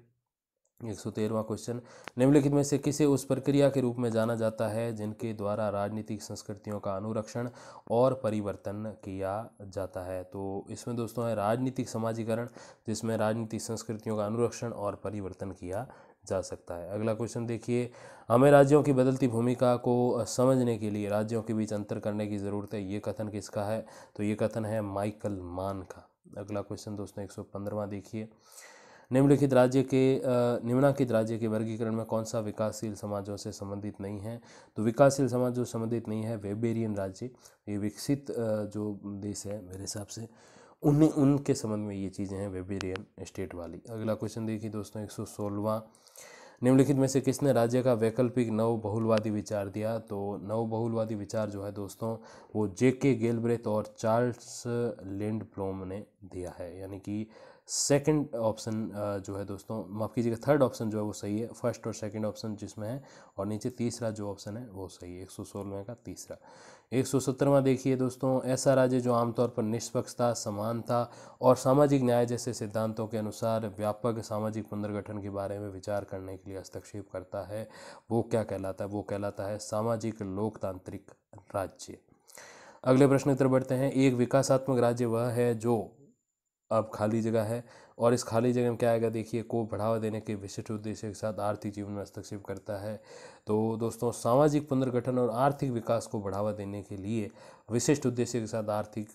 एक सौ तेरहवा क्वेश्चन निम्नलिखित में से किसे उस प्रक्रिया के रूप में जाना जाता है जिनके द्वारा राजनीतिक संस्कृतियों का अनुरक्षण और परिवर्तन किया जाता है तो इसमें दोस्तों है राजनीतिक समाजीकरण जिसमें राजनीतिक संस्कृतियों का अनुरक्षण और परिवर्तन किया जा सकता है अगला क्वेश्चन देखिए हमें राज्यों की बदलती भूमिका को समझने के लिए राज्यों के बीच अंतर करने की ज़रूरत है ये कथन किसका है तो ये कथन है माइकल मान का अगला क्वेश्चन दोस्तों एक देखिए निम्नलिखित राज्य के निम्नलिखित राज्य के वर्गीकरण में कौन सा विकासशील समाजों से संबंधित नहीं है तो विकासशील समाज जो संबंधित नहीं है वेबेरियन राज्य ये विकसित जो देश है मेरे हिसाब से उन्हें उनके संबंध में ये चीज़ें हैं वेबेरियन स्टेट वाली अगला क्वेश्चन देखिए दोस्तों एक सौ निम्नलिखित में से किसने राज्य का वैकल्पिक नव बहुलवादी विचार दिया तो नव बहुलवादी विचार जो है दोस्तों वो जे के गेलब्रेथ और चार्ल्स लेंड ने दिया है यानी कि सेकंड ऑप्शन जो है दोस्तों माफ़ कीजिएगा थर्ड ऑप्शन जो है वो सही है फर्स्ट और सेकंड ऑप्शन जिसमें है और नीचे तीसरा जो ऑप्शन है वो सही है एक सौ सोलह का तीसरा एक सौ सत्तरवा देखिए दोस्तों ऐसा राज्य जो आमतौर पर निष्पक्षता समानता और सामाजिक न्याय जैसे सिद्धांतों के अनुसार व्यापक सामाजिक पुनर्गठन के बारे में विचार करने के लिए हस्तक्षेप करता है वो क्या कहलाता है वो कहलाता है सामाजिक लोकतांत्रिक राज्य अगले प्रश्न उत्तर बढ़ते हैं एक विकासात्मक राज्य वह है जो अब खाली जगह है और इस खाली जगह में क्या आएगा देखिए को बढ़ावा देने के विशिष्ट उद्देश्य के साथ आर्थिक जीवन में हस्तक्षेप करता है तो दोस्तों सामाजिक पुनर्गठन और आर्थिक विकास को बढ़ावा देने के लिए विशिष्ट उद्देश्य के साथ आर्थिक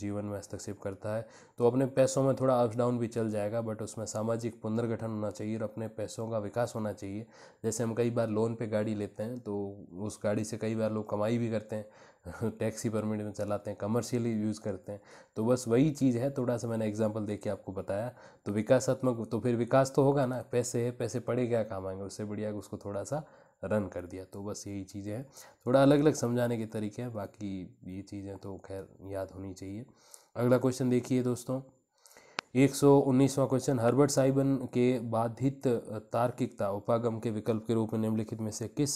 जीवन में हस्तक्षेप करता है तो अपने पैसों में थोड़ा अप डाउन भी चल जाएगा बट उसमें सामाजिक पुनर्गठन होना चाहिए और अपने पैसों का विकास होना चाहिए जैसे हम कई बार लोन पर गाड़ी लेते हैं तो उस गाड़ी से कई बार लोग कमाई भी करते हैं टैक्सी परमिट में चलाते हैं कमर्शियली यूज़ करते हैं तो बस वही चीज़ है थोड़ा सा मैंने एग्जांपल दे के आपको बताया तो विकासात्मक तो फिर विकास तो होगा ना पैसे है पैसे पड़े क्या काम आएंगे उससे बढ़िया उसको थोड़ा सा रन कर दिया तो बस यही चीज़ें हैं थोड़ा अलग अलग समझाने के तरीके हैं बाकी ये चीज़ें तो खैर याद होनी चाहिए अगला क्वेश्चन देखिए दोस्तों एक सौ उन्नीसवां क्वेश्चन हर्बर्ट साइबन के बाधित तार्किकता उपागम के विकल्प के रूप में निम्नलिखित में से किस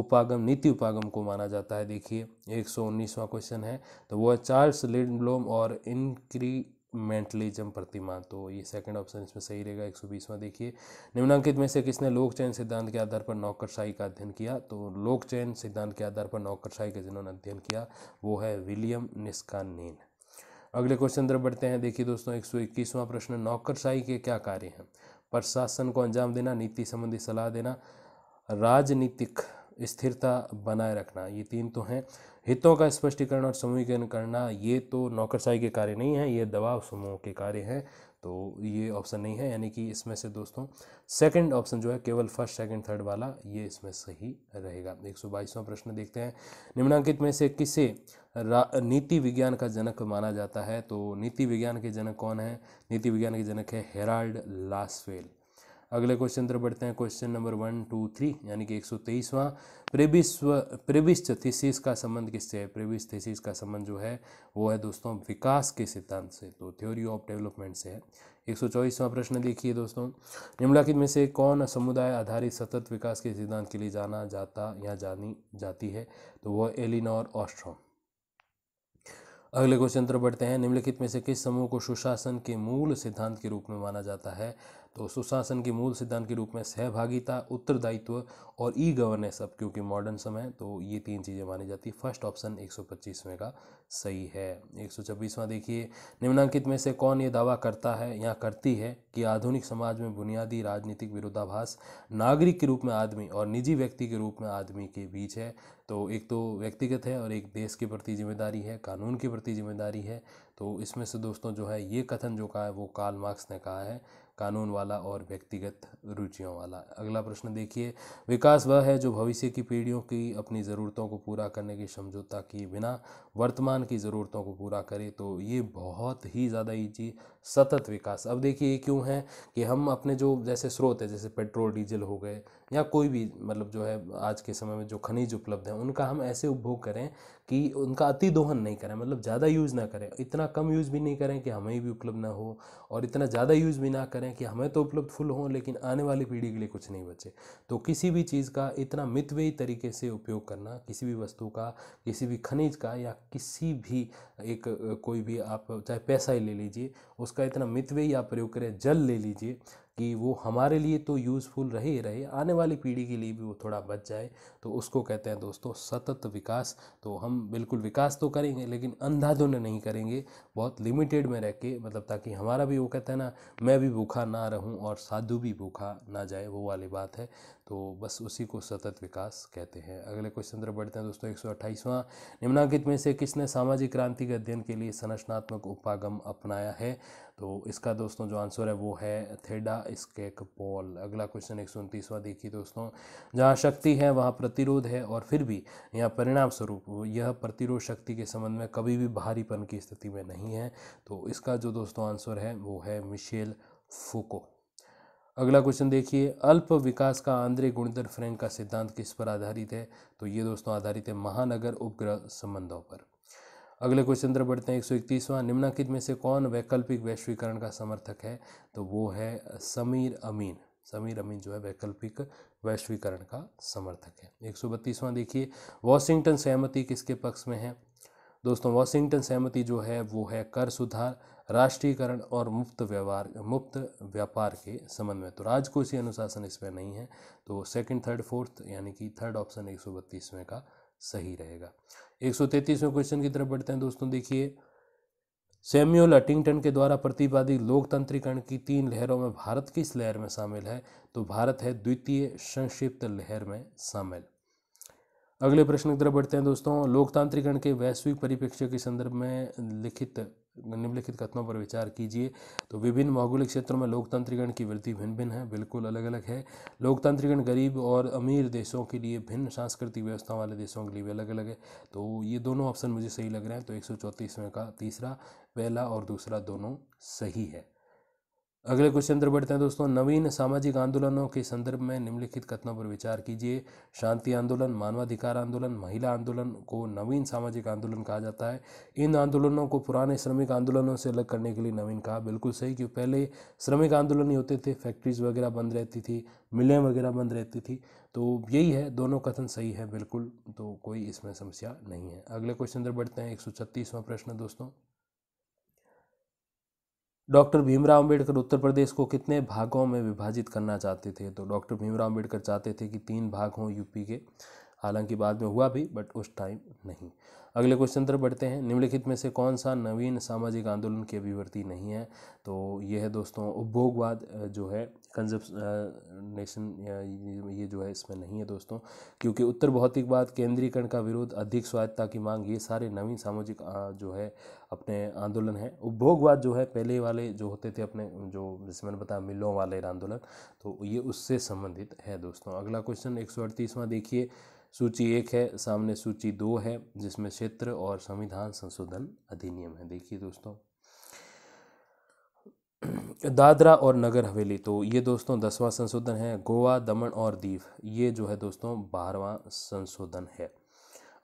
उपागम नीति उपागम को माना जाता है देखिए एक सौ उन्नीसवां क्वेश्चन है तो वो है चार्ल्स लिडब्लोम और इंक्रीमेंटलिज्म प्रतिमा तो ये सेकंड ऑप्शन इसमें सही रहेगा एक सौ बीसवां देखिए निम्नांकित में से किसने लोक चयन सिद्धांत के आधार पर नौकरशाही का अध्ययन किया तो लोक चयन सिद्धांत के आधार पर नौकरशाही का जिन्होंने अध्ययन किया वो है विलियम निस्कानीन अगले क्वेश्चन तरफ बढ़ते हैं देखिए दोस्तों एक सौ इक्कीसवां प्रश्न नौकरशाही के क्या कार्य हैं प्रशासन को अंजाम देना नीति संबंधी सलाह देना राजनीतिक स्थिरता बनाए रखना ये तीन तो हैं हितों का स्पष्टीकरण और समूहीकरण करना ये तो नौकरशाही के कार्य नहीं है ये दबाव समूह के कार्य हैं तो ये ऑप्शन नहीं है यानी कि इसमें से दोस्तों सेकंड ऑप्शन जो है केवल फर्स्ट सेकंड थर्ड वाला ये इसमें सही रहेगा एक सौ बाईसवां प्रश्न देखते हैं निम्नांकित में से किसे नीति विज्ञान का जनक माना जाता है तो नीति विज्ञान के जनक कौन है नीति विज्ञान के जनक है हेराल्ड लासवेल अगले क्वेश्चन तरफ बढ़ते हैं question number one two three यानी कि एक सौ तेईसवां प्रेबिस्व प्रेबिस्ट थीसिस का संबंध किससे है प्रेबिस थीसिस का संबंध जो है वो है दोस्तों विकास के सिद्धांत से तो थ्योरी ऑफ डेवलपमेंट से है एक सौ चौबीसवां प्रश्न देखिए दोस्तों निम्नलिखित में से कौन समुदाय आधारित सतत विकास के सिद्धांत के लिए जाना जाता या जानी जाती है तो वह एलिनॉर ऑस्ट्रॉम अगले क्वेश्चन तरफ बढ़ते हैं निम्नलिखित में से किस समूह को सुशासन के मूल सिद्धांत के रूप में माना जाता है तो सुशासन के मूल सिद्धांत के रूप में सहभागिता उत्तरदायित्व और ई गवर्नेंस अब क्योंकि मॉडर्न समय तो ये तीन चीज़ें मानी जाती है फर्स्ट ऑप्शन एक 125वें का सही है एक सौ देखिए निम्नांकित में से कौन ये दावा करता है या करती है कि आधुनिक समाज में बुनियादी राजनीतिक विरोधाभास नागरिक के रूप में आदमी और निजी व्यक्ति के रूप में आदमी के बीच है तो एक तो व्यक्तिगत है और एक देश के प्रति जिम्मेदारी है कानून के प्रति जिम्मेदारी है तो इसमें से दोस्तों जो है ये कथन जो कहा है वो कार्ल मार्क्स ने कहा है कानून वाला और व्यक्तिगत रुचियों वाला अगला प्रश्न देखिए विकास वह है जो भविष्य की पीढ़ियों की अपनी ज़रूरतों को पूरा करने की समझौता किए बिना वर्तमान की ज़रूरतों को पूरा करे तो ये बहुत ही ज़्यादा ईजी सतत विकास अब देखिए ये क्यों है कि हम अपने जो जैसे स्रोत है जैसे पेट्रोल डीजल हो गए या कोई भी मतलब जो है आज के समय में जो खनिज उपलब्ध हैं उनका हम ऐसे उपभोग करें कि उनका अति दोहन नहीं करें मतलब ज़्यादा यूज़ ना करें इतना कम यूज़ भी नहीं करें कि हमें भी उपलब्ध ना हो और इतना ज़्यादा यूज़ भी ना करें कि हमें तो उपलब्ध फुल हों लेकिन आने वाली पीढ़ी के लिए कुछ नहीं बचे तो किसी भी चीज़ का इतना मितवेयी तरीके से उपयोग करना किसी भी वस्तु का किसी भी खनिज का या किसी भी एक कोई भी आप चाहे पैसा ही ले लीजिए उसका इतना मितव्य ही आप प्रयोग करें जल ले लीजिए कि वो हमारे लिए तो यूज़फुल रहे ही रहे आने वाली पीढ़ी के लिए भी वो थोड़ा बच जाए तो उसको कहते हैं दोस्तों सतत विकास तो हम बिल्कुल विकास तो करेंगे लेकिन अंधाधुन नहीं करेंगे बहुत लिमिटेड में रह के मतलब ताकि हमारा भी वो कहते हैं ना मैं भी भूखा ना रहूं और साधु भी भूखा ना जाए वो वाली बात है तो बस उसी को सतत विकास कहते हैं अगले क्वेश्चन तरफ बढ़ते हैं दोस्तों एक सौ अट्ठाईसवां निम्नांकित में से किसने सामाजिक क्रांति के अध्ययन के लिए संरचनात्मक उपागम अपनाया है तो इसका दोस्तों जो आंसर है वो है थेडा स्केक पॉल अगला क्वेश्चन एक सौ देखिए दोस्तों जहाँ शक्ति है वहाँ प्रतिरोध है और फिर भी यहाँ परिणाम स्वरूप यह प्रतिरोध शक्ति के संबंध में कभी भी भारीपन की स्थिति में नहीं है तो इसका जो दोस्तों आंसर है वो है मिशेल फूको अगला क्वेश्चन देखिए अल्प विकास का आंद्रे गुणधर फ्रेंक का सिद्धांत किस पर आधारित है तो ये दोस्तों आधारित है महानगर उपग्रह संबंधों पर अगले क्वेश्चन तरफ बढ़ते हैं एक सौ इकतीसवां निम्नलिखित में से कौन वैकल्पिक वैश्वीकरण का समर्थक है तो वो है समीर अमीन समीर अमीन जो है वैकल्पिक वैश्वीकरण का समर्थक है एक सौ बत्तीसवां देखिए वॉशिंगटन सहमति किसके पक्ष में है दोस्तों वॉशिंगटन सहमति जो है वो है कर सुधार राष्ट्रीयकरण और मुफ्त व्यवहार मुफ्त व्यापार के संबंध में तो राजकोषीय अनुशासन इसमें नहीं है तो सेकंड थर्ड फोर्थ यानी कि थर्ड ऑप्शन एक सौ बत्तीसवें का सही रहेगा एक सौ क्वेश्चन की तरफ बढ़ते हैं दोस्तों देखिए सैम्यूल अटिंगटन के द्वारा प्रतिपादित लोकतंत्रीकरण की तीन लहरों में भारत किस लहर में शामिल है तो भारत है द्वितीय संक्षिप्त लहर में शामिल अगले प्रश्न की तरफ बढ़ते हैं दोस्तों लोकतांत्रिकरण के वैश्विक परिप्रेक्ष्य के संदर्भ में लिखित निम्नलिखित कथनों पर विचार कीजिए तो विभिन्न भौगोलिक क्षेत्रों में लोकतंत्रीकरण की वृद्धि भिन्न भिन्न है बिल्कुल अलग अलग है लोकतंत्रीकरण गरीब और अमीर देशों के लिए भिन्न सांस्कृतिक व्यवस्था वाले देशों के लिए भी अलग अलग है तो ये दोनों ऑप्शन मुझे सही लग रहे हैं तो एक में का तीसरा पहला और दूसरा दोनों सही है अगले क्वेश्चन अंदर बढ़ते हैं दोस्तों नवीन सामाजिक आंदोलनों के संदर्भ में निम्नलिखित कथनों पर विचार कीजिए शांति आंदोलन मानवाधिकार आंदोलन महिला आंदोलन को नवीन सामाजिक आंदोलन कहा जाता है इन आंदोलनों को पुराने श्रमिक आंदोलनों से अलग करने के लिए नवीन कहा बिल्कुल सही क्योंकि पहले श्रमिक आंदोलन ही होते थे फैक्ट्रीज़ वगैरह बंद रहती थी मिलें वगैरह बंद रहती थी तो यही है दोनों कथन सही है बिल्कुल तो कोई इसमें समस्या नहीं है अगले क्वेश्चन अंदर बढ़ते हैं एक प्रश्न दोस्तों डॉक्टर भीमराव अंबेडकर उत्तर प्रदेश को कितने भागों में विभाजित करना चाहते थे तो डॉक्टर भीमराव अंबेडकर चाहते थे कि तीन भाग हों यूपी के हालांकि बाद में हुआ भी बट उस टाइम नहीं अगले क्वेश्चन तरफ बढ़ते हैं निम्नलिखित में से कौन सा नवीन सामाजिक आंदोलन की अभिवर्ती नहीं है तो ये है दोस्तों उपभोगवाद जो है नेशन uh, ये जो है इसमें नहीं है दोस्तों क्योंकि उत्तर भौतिकवाद केंद्रीकरण का विरोध अधिक स्वायत्ता की मांग ये सारे नवीन सामाजिक जो है अपने आंदोलन है उपभोगवाद जो है पहले वाले जो होते थे अपने जो जैसे मैंने बताया मिलों वाले आंदोलन तो ये उससे संबंधित है दोस्तों अगला क्वेश्चन एक सौ अड़तीसवां देखिए सूची एक है सामने सूची दो है जिसमें क्षेत्र और संविधान संशोधन अधिनियम है देखिए दोस्तों दादरा और नगर हवेली तो ये दोस्तों दसवां संशोधन है गोवा दमन और दीव ये जो है दोस्तों बारहवां संशोधन है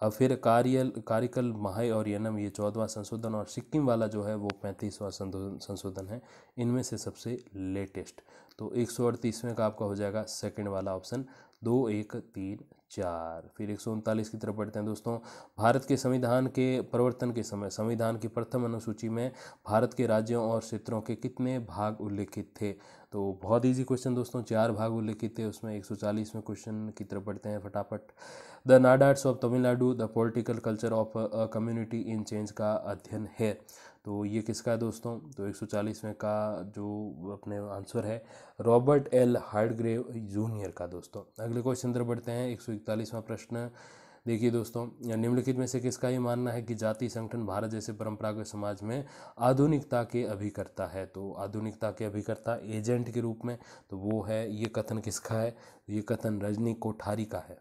अब फिर कार्यल कार्यकल महाई और यनम ये चौदवा संशोधन और सिक्किम वाला जो है वो पैंतीसवां संशोधन है इनमें से सबसे लेटेस्ट तो एक सौ अड़तीसवें का आपका हो जाएगा सेकंड वाला ऑप्शन दो एक तीन चार फिर एक की तरफ बढ़ते हैं दोस्तों भारत के संविधान के प्रवर्तन के समय संविधान की प्रथम अनुसूची में भारत के राज्यों और क्षेत्रों के कितने भाग उल्लेखित थे तो बहुत ईजी क्वेश्चन दोस्तों चार भाग उल्लेखित है उसमें एक सौ चालीसवें क्वेश्चन की तरफ बढ़ते हैं फटाफट the arts of Tamil Nadu the political culture of a community in change का अध्ययन है तो ये किसका है दोस्तों तो एक में का जो अपने आंसर है रॉबर्ट एल हार्डग्रेव जूनियर का दोस्तों अगले क्वेश्चन तरफ बढ़ते हैं एक प्रश्न देखिए दोस्तों निम्नलिखित में से किसका ये मानना है कि जाति संगठन भारत जैसे परंपरागत समाज में आधुनिकता के अभिकर्ता है तो आधुनिकता के अभिकर्ता एजेंट के रूप में तो वो है ये कथन किसका है ये कथन रजनी कोठारी का है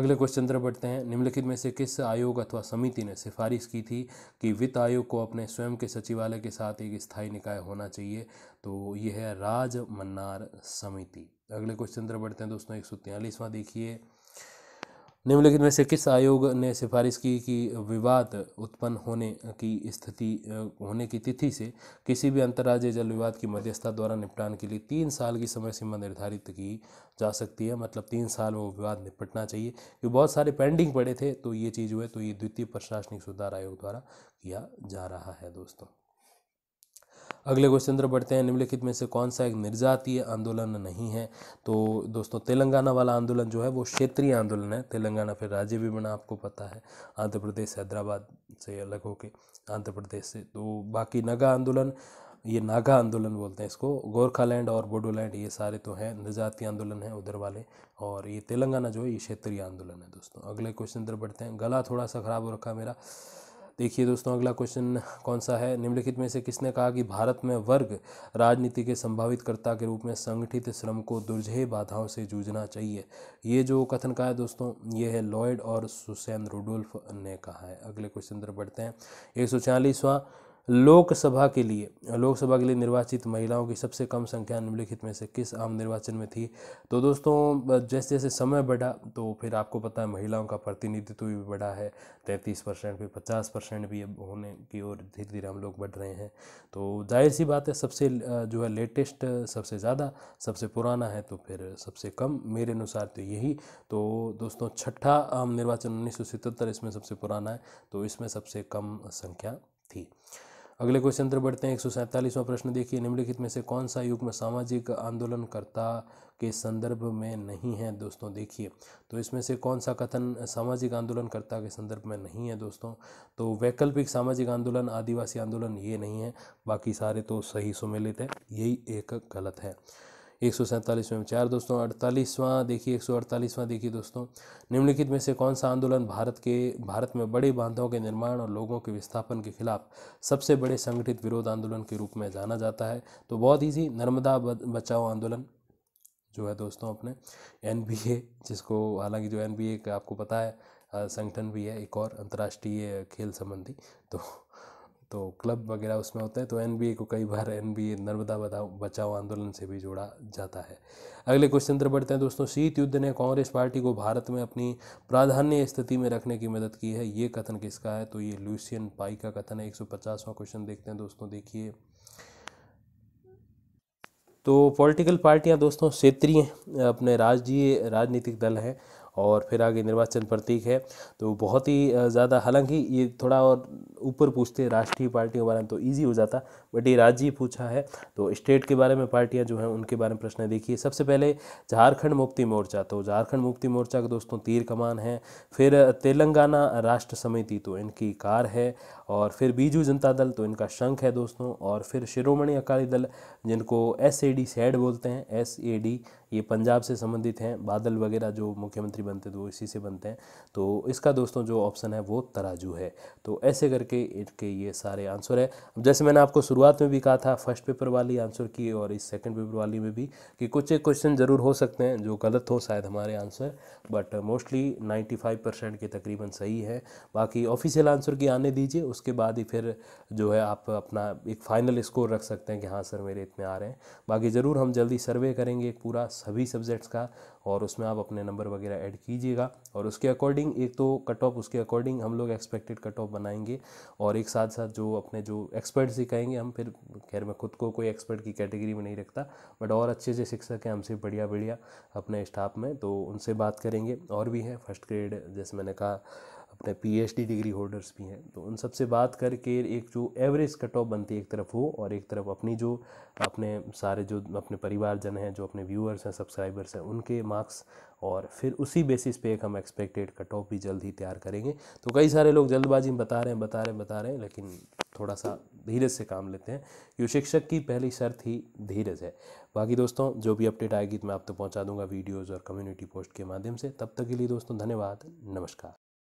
अगले क्वेश्चन तरफ बढ़ते हैं निम्नलिखित में से किस आयोग अथवा समिति ने सिफारिश की थी कि वित्त आयोग को अपने स्वयं के सचिवालय के साथ एक स्थायी निकाय होना चाहिए तो ये है राज मन्नार समिति अगले क्वेश्चन तरफ बढ़ते हैं दोस्तों एक सौ देखिए निम्नलिखित में से किस आयोग ने सिफारिश की कि विवाद उत्पन्न होने की स्थिति होने की तिथि से किसी भी अंतर्राज्यीय जल विवाद की मध्यस्थता द्वारा निपटान के लिए तीन साल की समय सीमा निर्धारित की जा सकती है मतलब तीन साल वो विवाद निपटना चाहिए क्योंकि बहुत सारे पेंडिंग पड़े थे तो ये चीज़ हुए तो ये द्वितीय प्रशासनिक सुधार आयोग द्वारा किया जा रहा है दोस्तों अगले क्वेश्चन तरफ बढ़ते हैं निम्नलिखित में से कौन सा एक निर्जातीय आंदोलन नहीं है तो दोस्तों तेलंगाना वाला आंदोलन जो है वो क्षेत्रीय आंदोलन है तेलंगाना फिर राज्य भी बना आपको पता है आंध्र प्रदेश हैदराबाद से अलग होके आंध्र प्रदेश से तो बाकी नगा आंदोलन ये नागा आंदोलन बोलते हैं इसको गोरखालैंड और बोडोलैंड ये सारे तो हैं निर्जातीय आंदोलन है उधर वाले और ये तेलंगाना जो है ये क्षेत्रीय आंदोलन है दोस्तों अगले क्वेश्चन तरफ बढ़ते हैं गला थोड़ा सा ख़राब हो रखा मेरा देखिए दोस्तों अगला क्वेश्चन कौन सा है निम्नलिखित में से किसने कहा कि भारत में वर्ग राजनीति के संभावित कर्ता के रूप में संगठित श्रम को दुर्जय बाधाओं से जूझना चाहिए ये जो कथन कहा है दोस्तों ये है लॉयड और सुसैन रुडोल्फ ने कहा है अगले क्वेश्चन तरफ बढ़ते हैं एक सौ लोकसभा के लिए लोकसभा के लिए निर्वाचित महिलाओं की सबसे कम संख्या निम्नलिखित में से किस आम निर्वाचन में थी तो दोस्तों जैसे जैसे समय बढ़ा तो फिर आपको पता है महिलाओं का प्रतिनिधित्व भी बढ़ा है तैंतीस परसेंट फिर पचास परसेंट भी अब होने की ओर धीरे धीरे हम लोग बढ़ रहे हैं तो जाहिर सी बात है सबसे जो है लेटेस्ट सबसे ज़्यादा सबसे पुराना है तो फिर सबसे कम मेरे अनुसार तो यही तो दोस्तों छठा आम निर्वाचन उन्नीस इसमें सबसे पुराना है तो इसमें सबसे कम संख्या थी अगले क्वेश्चन तरफ बढ़ते हैं एक सौ प्रश्न देखिए निम्नलिखित में से कौन सा युग में सामाजिक आंदोलनकर्ता के संदर्भ में नहीं है दोस्तों देखिए तो इसमें से कौन सा कथन सामाजिक आंदोलनकर्ता के संदर्भ में नहीं है दोस्तों तो वैकल्पिक सामाजिक आंदोलन आदिवासी आंदोलन ये नहीं है बाकी सारे तो सही सुमेलित है यही एक गलत है एक सौ सैंतालीसवें विचार दोस्तों अड़तालीसवां देखिए एक सौ अड़तालीसवां देखिए दोस्तों निम्नलिखित में से कौन सा आंदोलन भारत के भारत में बड़े बांधों के निर्माण और लोगों के विस्थापन के खिलाफ सबसे बड़े संगठित विरोध आंदोलन के रूप में जाना जाता है तो बहुत ईजी नर्मदा बचाओ आंदोलन जो है दोस्तों अपने एन जिसको हालांकि जो एन बी आपको पता है संगठन भी है एक और अंतर्राष्ट्रीय खेल संबंधी तो तो क्लब वगैरह उसमें होते हैं तो एन को कई बार एन नर्मदा बचाओ आंदोलन से भी जोड़ा जाता है अगले क्वेश्चन तरफ बढ़ते हैं दोस्तों शीत युद्ध ने कांग्रेस पार्टी को भारत में अपनी प्राधान्य स्थिति में रखने की मदद की है ये कथन किसका है तो ये लूसियन पाई का कथन है एक क्वेश्चन देखते हैं दोस्तों देखिए तो पॉलिटिकल पार्टियां दोस्तों क्षेत्रीय अपने राज्य राजनीतिक दल हैं और फिर आगे निर्वाचन प्रतीक है तो बहुत ही ज़्यादा हालांकि ये थोड़ा और ऊपर पूछते राष्ट्रीय पार्टियों के बारे में तो ईजी हो जाता बट ये राज्य पूछा है तो स्टेट के बारे में पार्टियाँ जो हैं उनके बारे में प्रश्न देखिए सबसे पहले झारखंड मुक्ति मोर्चा तो झारखंड मुक्ति मोर्चा के दोस्तों तीर कमान है फिर तेलंगाना राष्ट्र समिति तो इनकी कार है और फिर बीजू जनता दल तो इनका शंख है दोस्तों और फिर शिरोमणि अकाली दल जिनको एस ए डी सैड बोलते हैं एस ए डी ये पंजाब से संबंधित हैं बादल वगैरह जो मुख्यमंत्री बनते थे तो वो इसी से बनते हैं तो इसका दोस्तों जो ऑप्शन है वो तराजू है तो ऐसे करके इनके ये सारे आंसर है जैसे मैंने आपको शुरुआत में भी कहा था फर्स्ट पेपर वाली आंसर की और इस सेकंड पेपर वाली में भी कि कुछ एक क्वेश्चन ज़रूर हो सकते हैं जो गलत हो शायद हमारे answer but mostly ninety five percent के तकरीबन सही है बाकी ऑफिशियल आंसर की आने दीजिए उसके बाद ही फिर जो है आप अपना एक फाइनल स्कोर रख सकते हैं कि हाँ सर मेरे सब्जेक्ट में आ रहे हैं बाकी ज़रूर हम जल्दी सर्वे करेंगे एक पूरा सभी सब्जेक्ट्स का और उसमें आप अपने नंबर वगैरह ऐड कीजिएगा और उसके अकॉर्डिंग एक तो कट ऑफ उसके अकॉर्डिंग हम लोग एक्सपेक्टेड कट ऑफ बनाएंगे और एक साथ साथ जो अपने जो एक्सपर्ट सिखाएंगे हम फिर खैर मैं खुद को कोई एक्सपर्ट की कैटेगरी में नहीं रखता बट और अच्छे अच्छे शिक्षक हैं हमसे बढ़िया बढ़िया अपने स्टाफ में तो उनसे बात करेंगे और भी हैं फर्स्ट ग्रेड जैसे मैंने कहा सकता है पीएचडी डिग्री होल्डर्स भी हैं तो उन सब से बात करके एक जो एवरेज कट ऑफ बनती है एक तरफ वो और एक तरफ अपनी जो अपने सारे जो अपने परिवारजन हैं जो अपने व्यूअर्स हैं सब्सक्राइबर्स हैं उनके मार्क्स और फिर उसी बेसिस पे एक हम एक्सपेक्टेड कट ऑफ भी जल्द ही तैयार करेंगे तो कई सारे लोग जल्दबाजी में बता रहे हैं बता रहे हैं बता रहे हैं लेकिन थोड़ा सा धीरज से काम लेते हैं क्यों शिक्षक की पहली शर्त ही धीरज है बाकी दोस्तों जो भी अपडेट आएगी तो मैं आप तो पहुँचा दूंगा वीडियोज़ और कम्युनिटी पोस्ट के माध्यम से तब तक के लिए दोस्तों धन्यवाद नमस्कार